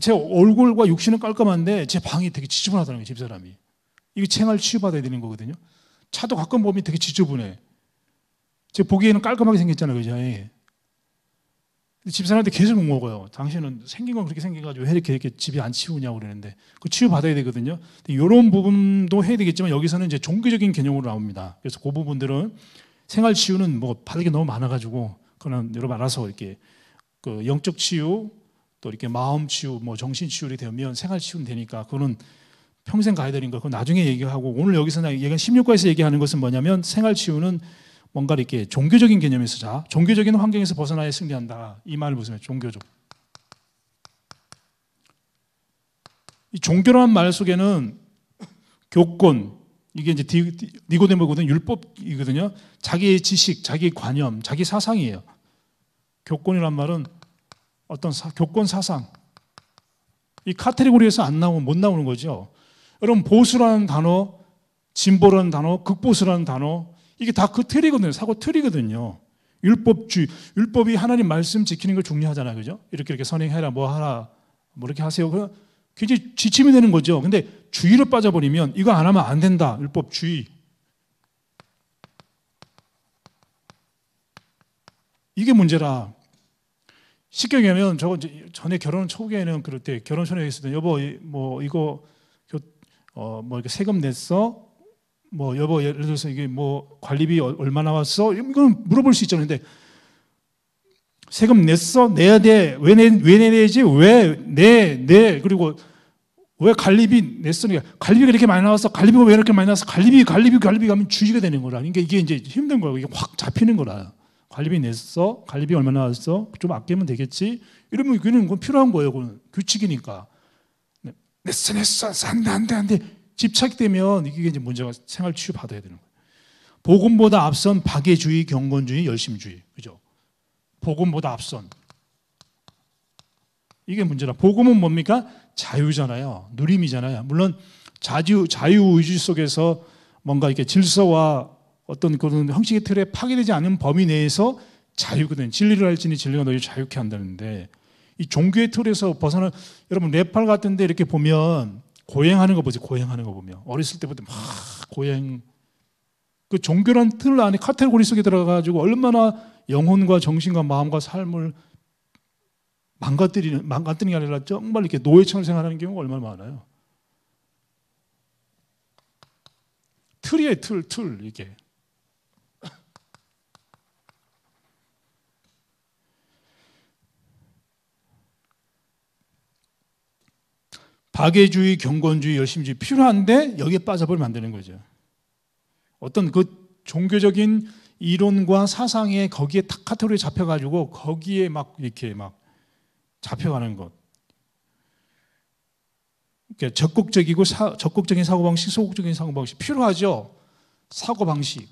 제 얼굴과 육신은 깔끔한데 제 방이 되게 지저분하다는 거예요, 집사람이. 이게 생활 치유받아야 되는 거거든요. 차도 가끔 보면 되게 지저분해. 제 보기에는 깔끔하게 생겼잖아요, 그죠? 예. 집사람한테 계속 욕먹어요. 당신은 생긴 건 그렇게 생겨가지고 왜 이렇게, 이렇게 집이안 치우냐고 그러는데 그 치유받아야 되거든요. 이런 부분도 해야 되겠지만 여기서는 이제 종교적인 개념으로 나옵니다. 그래서 그 부분들은 생활 치유는 뭐 받을 게 너무 많아가지고 그는 여러분 알아서 이렇게 그 영적 치유 또 이렇게 마음 치유 뭐 정신 치유를 되면 생활 치유는 되니까 그거는 평생 가야 되는 거 그건 나중에 얘기하고 오늘 여기서 얘기한 16과에서 얘기하는 것은 뭐냐면 생활 치유는 뭔가 이렇게 종교적인 개념에서 자, 종교적인 환경에서 벗어나야 승리한다. 이 말을 보시면 종교적. 이 종교라는 말 속에는 교권, 이게 이제 니고데모거든 율법이거든요. 자기의 지식, 자기 관념, 자기 사상이에요. 교권이란 말은 어떤 사, 교권 사상. 이 카테고리에서 안 나오면 못 나오는 거죠. 여러분 보수라는 단어, 진보라는 단어, 극보수라는 단어, 이게 다 그 틀이거든요. 사고 틀이거든요. 율법주의, 율법이 하나님 말씀 지키는 걸 중요하잖아요. 그죠? 이렇게 이렇게 선행해라, 뭐 하라, 뭐 이렇게 하세요. 굉장히 지침이 되는 거죠. 근데 주의로 빠져버리면 이거 안 하면 안 된다. 율법주의. 이게 문제라. 쉽게 얘기하면 저 전에 결혼 초기에는 그럴 때 결혼 전에 했을 때 여보 뭐 이거 어, 뭐 이렇게 세금 냈어 뭐 여보 예를 들어서 이게 뭐 관리비 얼마나 왔어? 이건 물어볼 수 있잖아요. 근데 세금 냈어? 내야 돼. 왜, 내, 왜 내지? 왜 내, 내. 그리고 왜 관리비 냈어그러니까 관리비가 이렇게 많이 나와서 관리비가 왜 이렇게 많이 나와서 관리비 관리비 관리비 가면 주의가 되는 거라. 그러니까 이게 이제 힘든 거예요. 이게 확 잡히는 거라. 관리비 냈어? 관리비 얼마 나왔어? 좀 아끼면 되겠지? 이러면 그는 필요한 거예요. 그건 규칙이니까. 네. 냈어 냈어 안돼 안돼 안돼 집착되면 이 이게 이제 문제가 생활 치유받아야 되는 거예요. 복음보다 앞선 박애주의, 경건주의, 열심주의. 그죠? 복음보다 앞선. 이게 문제라. 복음은 뭡니까? 자유잖아요. 누림이잖아요. 물론 자유, 자유의지 속에서 뭔가 이렇게 질서와 어떤 그런 형식의 틀에 파괴되지 않은 범위 내에서 자유거든. 진리를 알지니 진리가 너희 자유케 한다는데 이 종교의 틀에서 벗어나 여러분 네팔 같은 데 이렇게 보면 고행하는 거 보지 고행하는 거 보면 어렸을 때부터 막 고행 그 종교란 틀 안에 카테고리 속에 들어가가지고 얼마나 영혼과 정신과 마음과 삶을 망가뜨리는 망가뜨리는 게 아니라 정말 이렇게 노예처럼 생활하는 경우가 얼마나 많아요. 틀이에 틀, 틀 이게 박애주의, 경건주의, 열심주의 필요한데 여기에 빠져버리면 안 되는 거죠. 어떤 그 종교적인 이론과 사상에 거기에 카테고리에 잡혀가지고 거기에 막 이렇게 막 잡혀가는 것. 그러니까 적극적이고 사, 적극적인 사고방식, 소극적인 사고방식 필요하죠. 사고방식.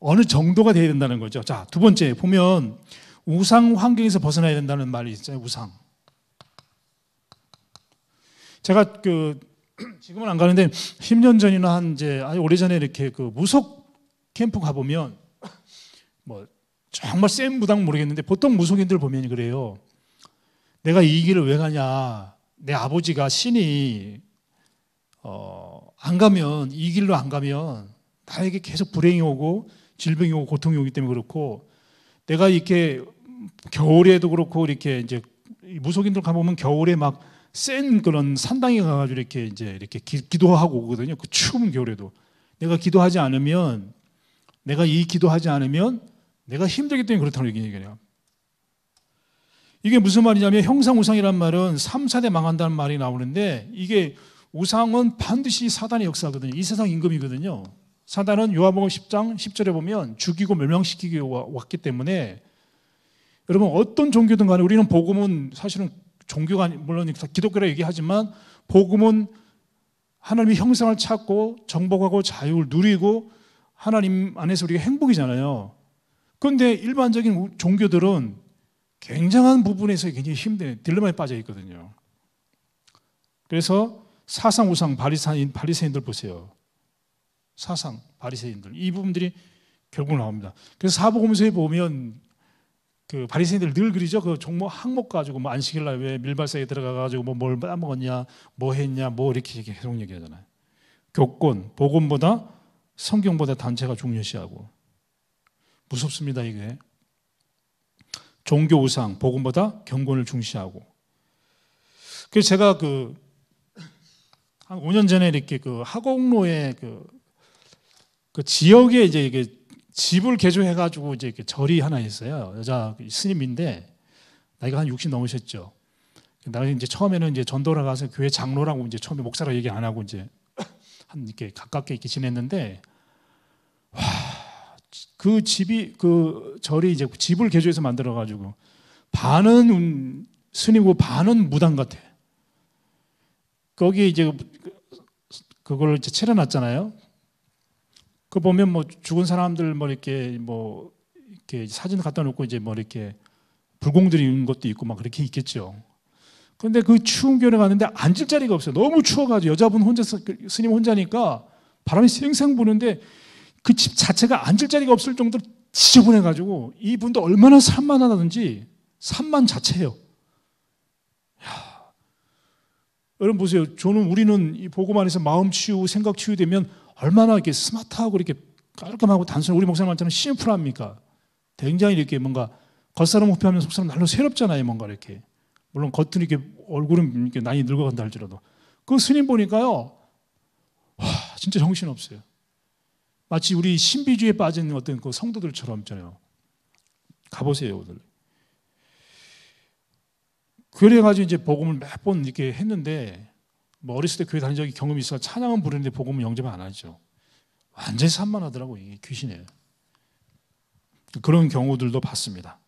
어느 정도가 돼야 된다는 거죠. 자, 두 번째 보면 우상 환경에서 벗어나야 된다는 말이 있어요 우상. 제가 그 지금은 안 가는데 10년 전이나 한 이제 아니 오래전에 이렇게 그 무속 캠프 가 보면 뭐 정말 센 무당 모르겠는데 보통 무속인들 보면 그래요. 내가 이 길을 왜 가냐? 내 아버지가 신이 어, 안 가면 이 길로 안 가면 나에게 계속 불행이 오고 질병이 오고 고통이 오기 때문에 그렇고 내가 이렇게 겨울에도 그렇고 이렇게 이제 무속인들 가보면 겨울에 막 센 그런 산당에 가가지고 이렇게 이제 이렇게 기, 기도하고 오거든요. 그 추운 겨울에도 내가 기도하지 않으면 내가 이 기도하지 않으면 내가 힘들기 때문에 그렇다고 얘기해요. 이게 무슨 말이냐면 형상 우상이란 말은 3사대 망한다는 말이 나오는데 이게 우상은 반드시 사단의 역사거든요. 이 세상 임금이거든요. 사단은 요한복음 10장 10절에 보면 죽이고 멸망시키기 왔기 때문에 여러분 어떤 종교든 간에 우리는 복음은 사실은 종교가 아니, 물론 기독교라 얘기하지만 복음은 하나님의 형상을 찾고 정복하고 자유를 누리고 하나님 안에서 우리가 행복이잖아요. 그런데 일반적인 종교들은 굉장한 부분에서 굉장히 힘든 딜레마에 빠져 있거든요. 그래서 사상 우상 바리사인 바리새인들 보세요. 사상 바리새인들 이 부분들이 결국 나옵니다. 그래서 사복음서에 보면 그 바리새인들 늘 그리죠. 그 종목 항목 가지고 뭐 안식일 날왜 밀발사에 들어가 가지고 뭐뭘 먹었냐, 뭐 했냐, 뭐 이렇게 계속 얘기하잖아요. 교권, 복음보다 성경보다 단체가 중요시하고 무섭습니다 이게. 종교 우상, 복음보다 경건을 중시하고. 그래서 제가 그 한 5년 전에 이렇게 그 하곡로에 그, 그 지역에 이제 이게 집을 개조해가지고 이제 절이 하나 있어요. 여자 스님인데 나이가 한 60 넘으셨죠. 나는 이제 처음에는 이제 전도라 가서 교회 장로라고 이제 처음에 목사라 얘기 안 하고 이제 한 이렇게 가깝게 이렇게 지냈는데 와, 그 집이 그 절이 이제 집을 개조해서 만들어 가지고 반은 스님고 반은 무당 같아. 거기에 이제 그, 그걸 이제 채려놨잖아요. 그 보면 뭐 죽은 사람들 뭐 이렇게 뭐 이렇게 사진 갖다 놓고 이제 뭐 이렇게 불공들이 있는 것도 있고 막 그렇게 있겠죠. 그런데 그 추운 겨울에 갔는데 앉을 자리가 없어요. 너무 추워가지고 여자분 혼자 그 스님 혼자니까 바람이 쌩쌩 부는데 그 집 자체가 앉을 자리가 없을 정도로 지저분해가지고 이분도 얼마나 산만하다든지 산만 자체예요. 여러분 보세요. 저는 우리는 이 보고만에서 마음 치유, 생각 치유되면 얼마나 이렇게 스마트하고 이렇게 깔끔하고 단순히 우리 목사님 한테는 심플합니까? 굉장히 이렇게 뭔가 겉사람 호피하면 속사람 날로 새롭잖아요. 뭔가 이렇게. 물론 겉은 이렇게 얼굴은 이렇게 나이 늙어간다 할지라도. 그 스님 보니까요. 와, 진짜 정신없어요. 마치 우리 신비주의에 빠진 어떤 그 성도들처럼 있잖아요. 가보세요, 오늘. 그래가지고 이제 복음을 몇 번 이렇게 했는데 뭐 어렸을 때 교회 다닌 적이 경험이 있어 찬양은 부르는데 복음은 영접 안 하죠. 완전히 산만하더라고 이게 귀신에 그런 경우들도 봤습니다.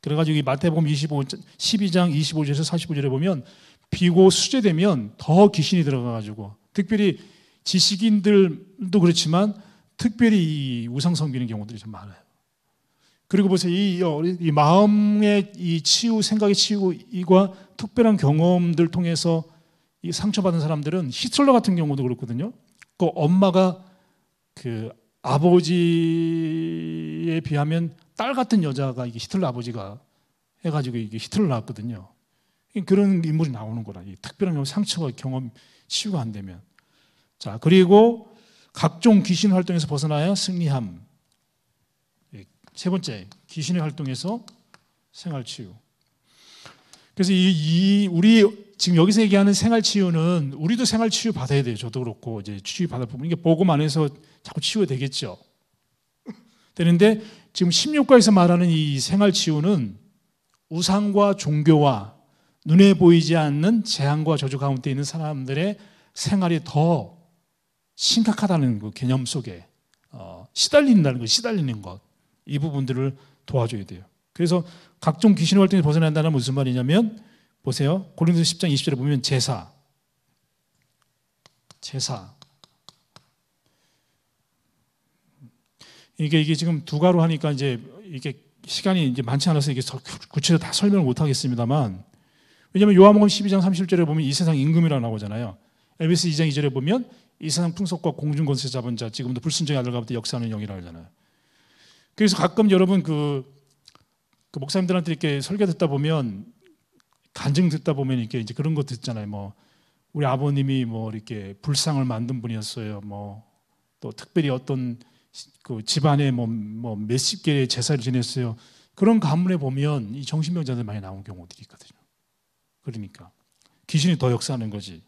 그래가지고 이 마태복음 25, 12장 25절에서 45절에 보면 비고 수제되면 더 귀신이 들어가가지고 특별히 지식인들도 그렇지만 특별히 우상 섬기는 경우들이 좀 많아요. 그리고 보세요. 이, 어, 이 마음의 이 치유, 생각의 치유와 특별한 경험들 통해서 이 상처받은 사람들은 히틀러 같은 경우도 그렇거든요. 그 엄마가 그 아버지에 비하면 딸 같은 여자가 이게 히틀러 아버지가 해가지고 이게 히틀러 나왔거든요. 그런 인물이 나오는 거라. 특별한 상처가 경험 치유가 안 되면. 자 그리고 각종 귀신 활동에서 벗어나야 승리함. 예, 세 번째 귀신의 활동에서 생활 치유. 그래서 이, 이 우리 지금 여기서 얘기하는 생활 치유는 우리도 생활 치유 받아야 돼요. 저도 그렇고 이제 치유 받을 부분 이게 보고 만해서 자꾸 치유 가 되겠죠. 되는데 지금 16과에서 말하는 이 생활 치유는 우상과 종교와 눈에 보이지 않는 재앙과 저주 가운데 있는 사람들의 생활이 더 심각하다는 그 개념 속에 어, 시달린다는 것, 시달리는 것이 부분들을 도와줘야 돼요. 그래서 각종 귀신 활동에 벗어난다는 무슨 말이냐면 보세요. 고린도 10장 20절에 보면 제사. 제사. 이게 이게 지금 두 가로 하니까 이제 이게 시간이 이제 많지 않아서 이게 구체로 다 설명을 못 하겠습니다만 왜냐하면 요한복음 12장 30절에 보면 이 세상 임금이라 나오잖아요. 에베스 2장 2절에 보면 이 세상 풍속과 공중 권세 잡은 자 지금도 불순종의 아들과부터 역사하는 영이라 하잖아요. 그래서 가끔 여러분 그, 그 목사님들한테 이렇게 설교 듣다 보면 간증 듣다 보면 이렇게 이제 그런 거 듣잖아요. 뭐 우리 아버님이 뭐 이렇게 불상을 만든 분이었어요. 뭐 또 특별히 어떤 그 집안에 뭐, 뭐 몇십 개의 제사를 지냈어요. 그런 가문에 보면 이 정신병자들 많이 나온 경우들이 있거든요. 그러니까 귀신이 더 역사하는 거지.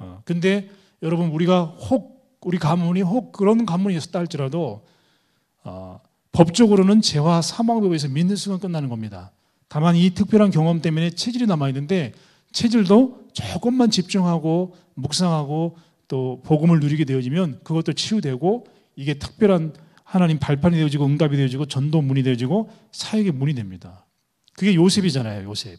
어, 근데 여러분 우리가 혹 우리 가문이 혹 그런 가문이었다 할지라도 어, 법적으로는 죄와 사망법에서 믿는 순간 끝나는 겁니다. 다만 이 특별한 경험 때문에 체질이 남아있는데 체질도 조금만 집중하고 묵상하고 또 복음을 누리게 되어지면 그것도 치유되고 이게 특별한 하나님 발판이 되어지고 응답이 되어지고 전도 문이 되어지고 사역의 문이 됩니다. 그게 요셉이잖아요, 요셉.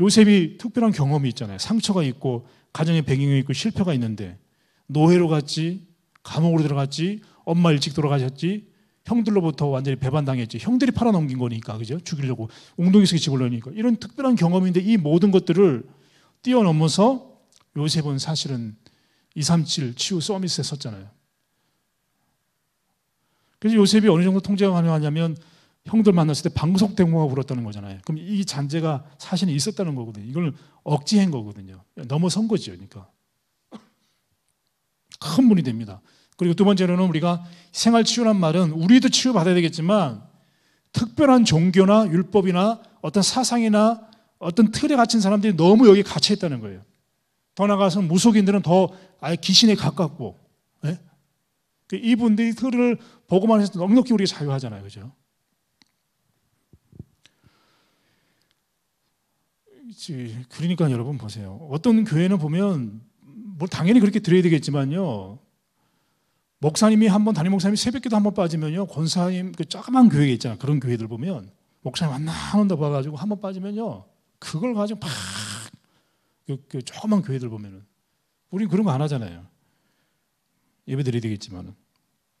요셉이 특별한 경험이 있잖아요. 상처가 있고 가정의 배경이 있고 실패가 있는데 노예로 갔지 감옥으로 들어갔지 엄마 일찍 돌아가셨지 형들로부터 완전히 배반당했지. 형들이 팔아넘긴 거니까, 그죠? 죽이려고 웅덩이 속에 집어넣으니까. 이런 특별한 경험인데 이 모든 것들을 뛰어넘어서 요셉은 사실은 237 치유 서밋에 섰잖아요. 그래서 요셉이 어느 정도 통제가 가능하냐면 형들 만났을 때 방석 대모가 울었다는 거잖아요. 그럼 이 잔재가 사실 있었다는 거거든요. 이걸 억지한 거거든요. 넘어선 거죠. 그러니까. 큰 문이 됩니다. 그리고 두 번째로는 우리가 생활치유란 말은 우리도 치유받아야 되겠지만 특별한 종교나 율법이나 어떤 사상이나 어떤 틀에 갇힌 사람들이 너무 여기 에 갇혀 있다는 거예요. 더 나아가서 무속인들은 더 아예 귀신에 가깝고 예? 그 이분들이 틀을 보고만 해서 넉넉히 우리가 자유하잖아요. 그죠? 그러니까 여러분 보세요. 어떤 교회는 보면 뭐 당연히 그렇게 드려야 되겠지만요. 목사님이 한번 담임 목사님이 새벽기도 한 번 빠지면요 권사님 그 짜만 교회 있잖아 그런 교회들 보면 목사님 안나 한번더 봐가지고 한번 빠지면요 그걸 가지고 팍 그, 그 조그만 교회들 보면은 우린 그런 거 안 하잖아요 예배드려야 되겠지만은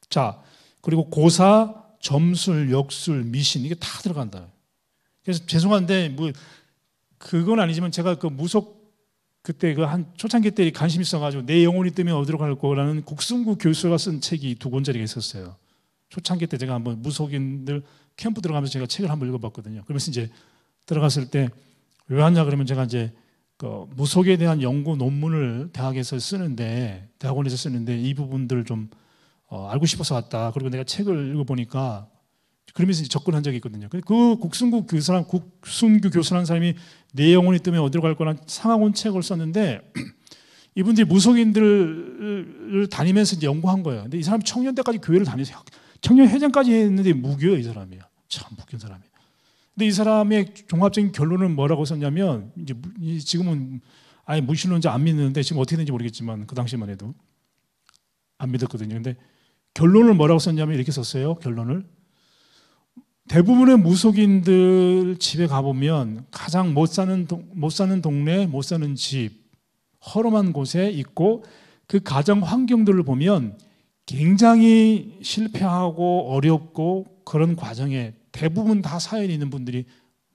자 그리고 고사 점술 역술 미신 이게 다 들어간다 그래서 죄송한데 뭐 그건 아니지만 제가 그 무속 그때 그 한 초창기 때 관심 있어가지고 내 영혼이 뜨면 어디로 갈 거라는 국승구 교수가 쓴 책이 두 권짜리가 있었어요. 초창기 때 제가 한번 무속인들 캠프 들어가면서 제가 책을 한번 읽어봤거든요. 그러면서 이제 들어갔을 때왜 하냐 그러면 제가 이제 그 무속에 대한 연구 논문을 대학에서 쓰는데 대학원에서 쓰는데 이 부분들 좀 어, 알고 싶어서 왔다. 그리고 내가 책을 읽어보니까 그러면서 이제 접근한 적이 있거든요. 그 국순구 교수랑 국순규 교수라는 사람이 내 영혼이 뜨면 어디로 갈 거란 상황원 책을 썼는데 이분들이 무속인들을 다니면서 이제 연구한 거예요. 근데 이 사람이 청년 때까지 교회를 다니서 청년 회장까지 했는데 무교요 이 사람이야. 참 웃긴 사람이야. 근데 이 사람의 종합적인 결론은 뭐라고 썼냐면 이제 지금은 아예 무신론자 안 믿는데 지금 어떻게 되는지 모르겠지만 그 당시만 해도 안 믿었거든요. 근데 결론을 뭐라고 썼냐면 이렇게 썼어요. 결론을 대부분의 무속인들 집에 가보면 가장 못 사는, 동, 못 사는 동네, 못 사는 집, 허름한 곳에 있고 그 가정 환경들을 보면 굉장히 실패하고 어렵고 그런 과정에 대부분 다 사연이 있는 분들이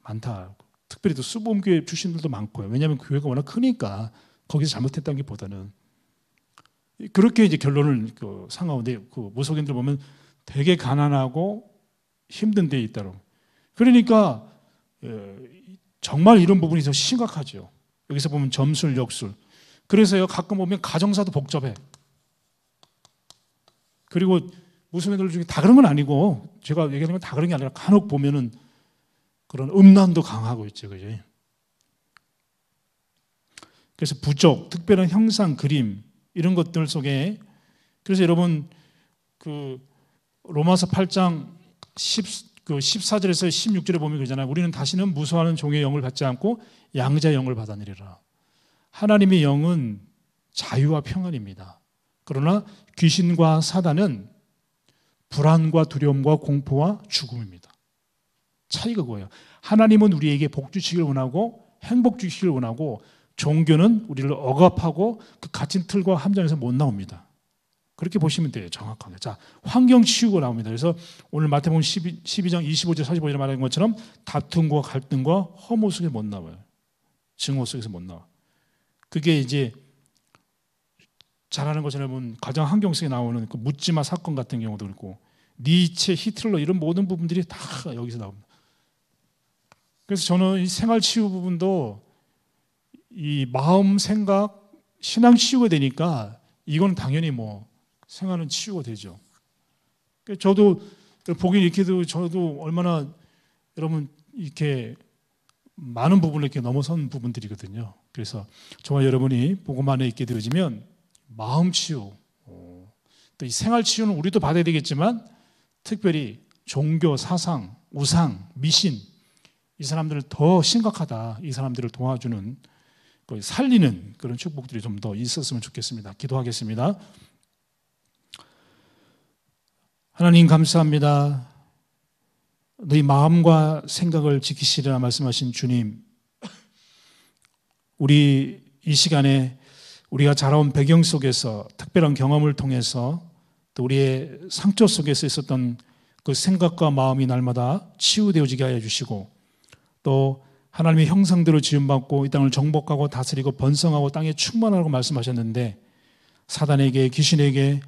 많다. 특별히 또 수범교회 출신들도 많고요. 왜냐하면 교회가 워낙 크니까 거기서 잘못했다는 게 보다는. 그렇게 이제 결론을 그 상하운데 그 무속인들 보면 되게 가난하고 힘든 데 있다고. 그러니까 예, 정말 이런 부분이 좀 심각하죠. 여기서 보면 점술, 역술. 그래서요, 가끔 보면 가정사도 복잡해. 그리고 무슨 애들 중에 다 그런 건 아니고, 제가 얘기하는 건 다 그런 게 아니라, 간혹 보면은 그런 음란도 강하고 있죠, 그죠? 그래서 부족, 특별한 형상, 그림, 이런 것들 속에, 그래서 여러분, 그, 로마서 8장 10, 그 14절에서 16절에 보면 그러잖아요. 우리는 다시는 무서워하는 종의 영을 받지 않고 양자의 영을 받아내리라. 하나님의 영은 자유와 평안입니다. 그러나 귀신과 사단은 불안과 두려움과 공포와 죽음입니다. 차이가 그거예요. 하나님은 우리에게 복주시기 원하고 행복 주시기 원하고 종교는 우리를 억압하고 그 갇힌 틀과 함정에서 못 나옵니다. 그렇게 보시면 돼요. 정확하게. 자, 환경 치유가 나옵니다. 그래서 오늘 마태복음 12, 12장 25절 45절에 말하는 것처럼 다툼과 갈등과 허무 속에 못 나와요. 증오 속에서 못 나와. 그게 이제 잘하는 것처럼 보면 가장 환경 속에 나오는 그 묻지마 사건 같은 경우도 그렇고 니체, 히틀러 이런 모든 부분들이 다 여기서 나옵니다. 그래서 저는 이 생활 치유 부분도 이 마음, 생각, 신앙 치유가 되니까 이건 당연히 뭐 생활은 치유가 되죠. 그러니까 저도 보긴 이렇게도 저도 얼마나 여러분 이렇게 많은 부분을 이렇게 넘어선 부분들이거든요. 그래서 정말 여러분이 복음 안에 있게 되어지면 마음 치유, 어, 또이 생활 치유는 우리도 받아야 되겠지만 특별히 종교, 사상, 우상, 미신 이 사람들을 더 심각하다 이 사람들을 도와주는 살리는 그런 축복들이 좀 더 있었으면 좋겠습니다. 기도하겠습니다. 하나님 감사합니다. 너희 마음과 생각을 지키시라 말씀하신 주님. 우리 이 시간에 우리가 자라온 배경 속에서 특별한 경험을 통해서 또 우리의 상처 속에서 있었던 그 생각과 마음이 날마다 치유되어지게 하여 주시고 또 하나님의 형상대로 지음받고 이 땅을 정복하고 다스리고 번성하고 땅에 충만하라고 말씀하셨는데 사단에게 귀신에게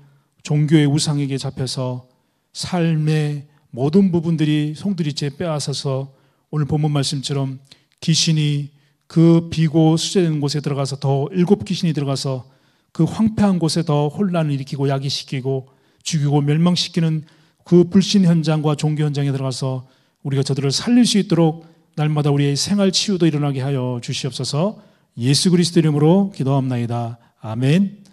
종교의 우상에게 잡혀서 삶의 모든 부분들이 송두리째 빼앗아서 오늘 본문 말씀처럼 귀신이 그 비고 수제된 곳에 들어가서 더 일곱 귀신이 들어가서 그 황폐한 곳에 더 혼란을 일으키고 야기시키고 죽이고 멸망시키는 그 불신 현장과 종교 현장에 들어가서 우리가 저들을 살릴 수 있도록 날마다 우리의 생활 치유도 일어나게 하여 주시옵소서 예수 그리스도 이름으로 기도합나이다. 아멘.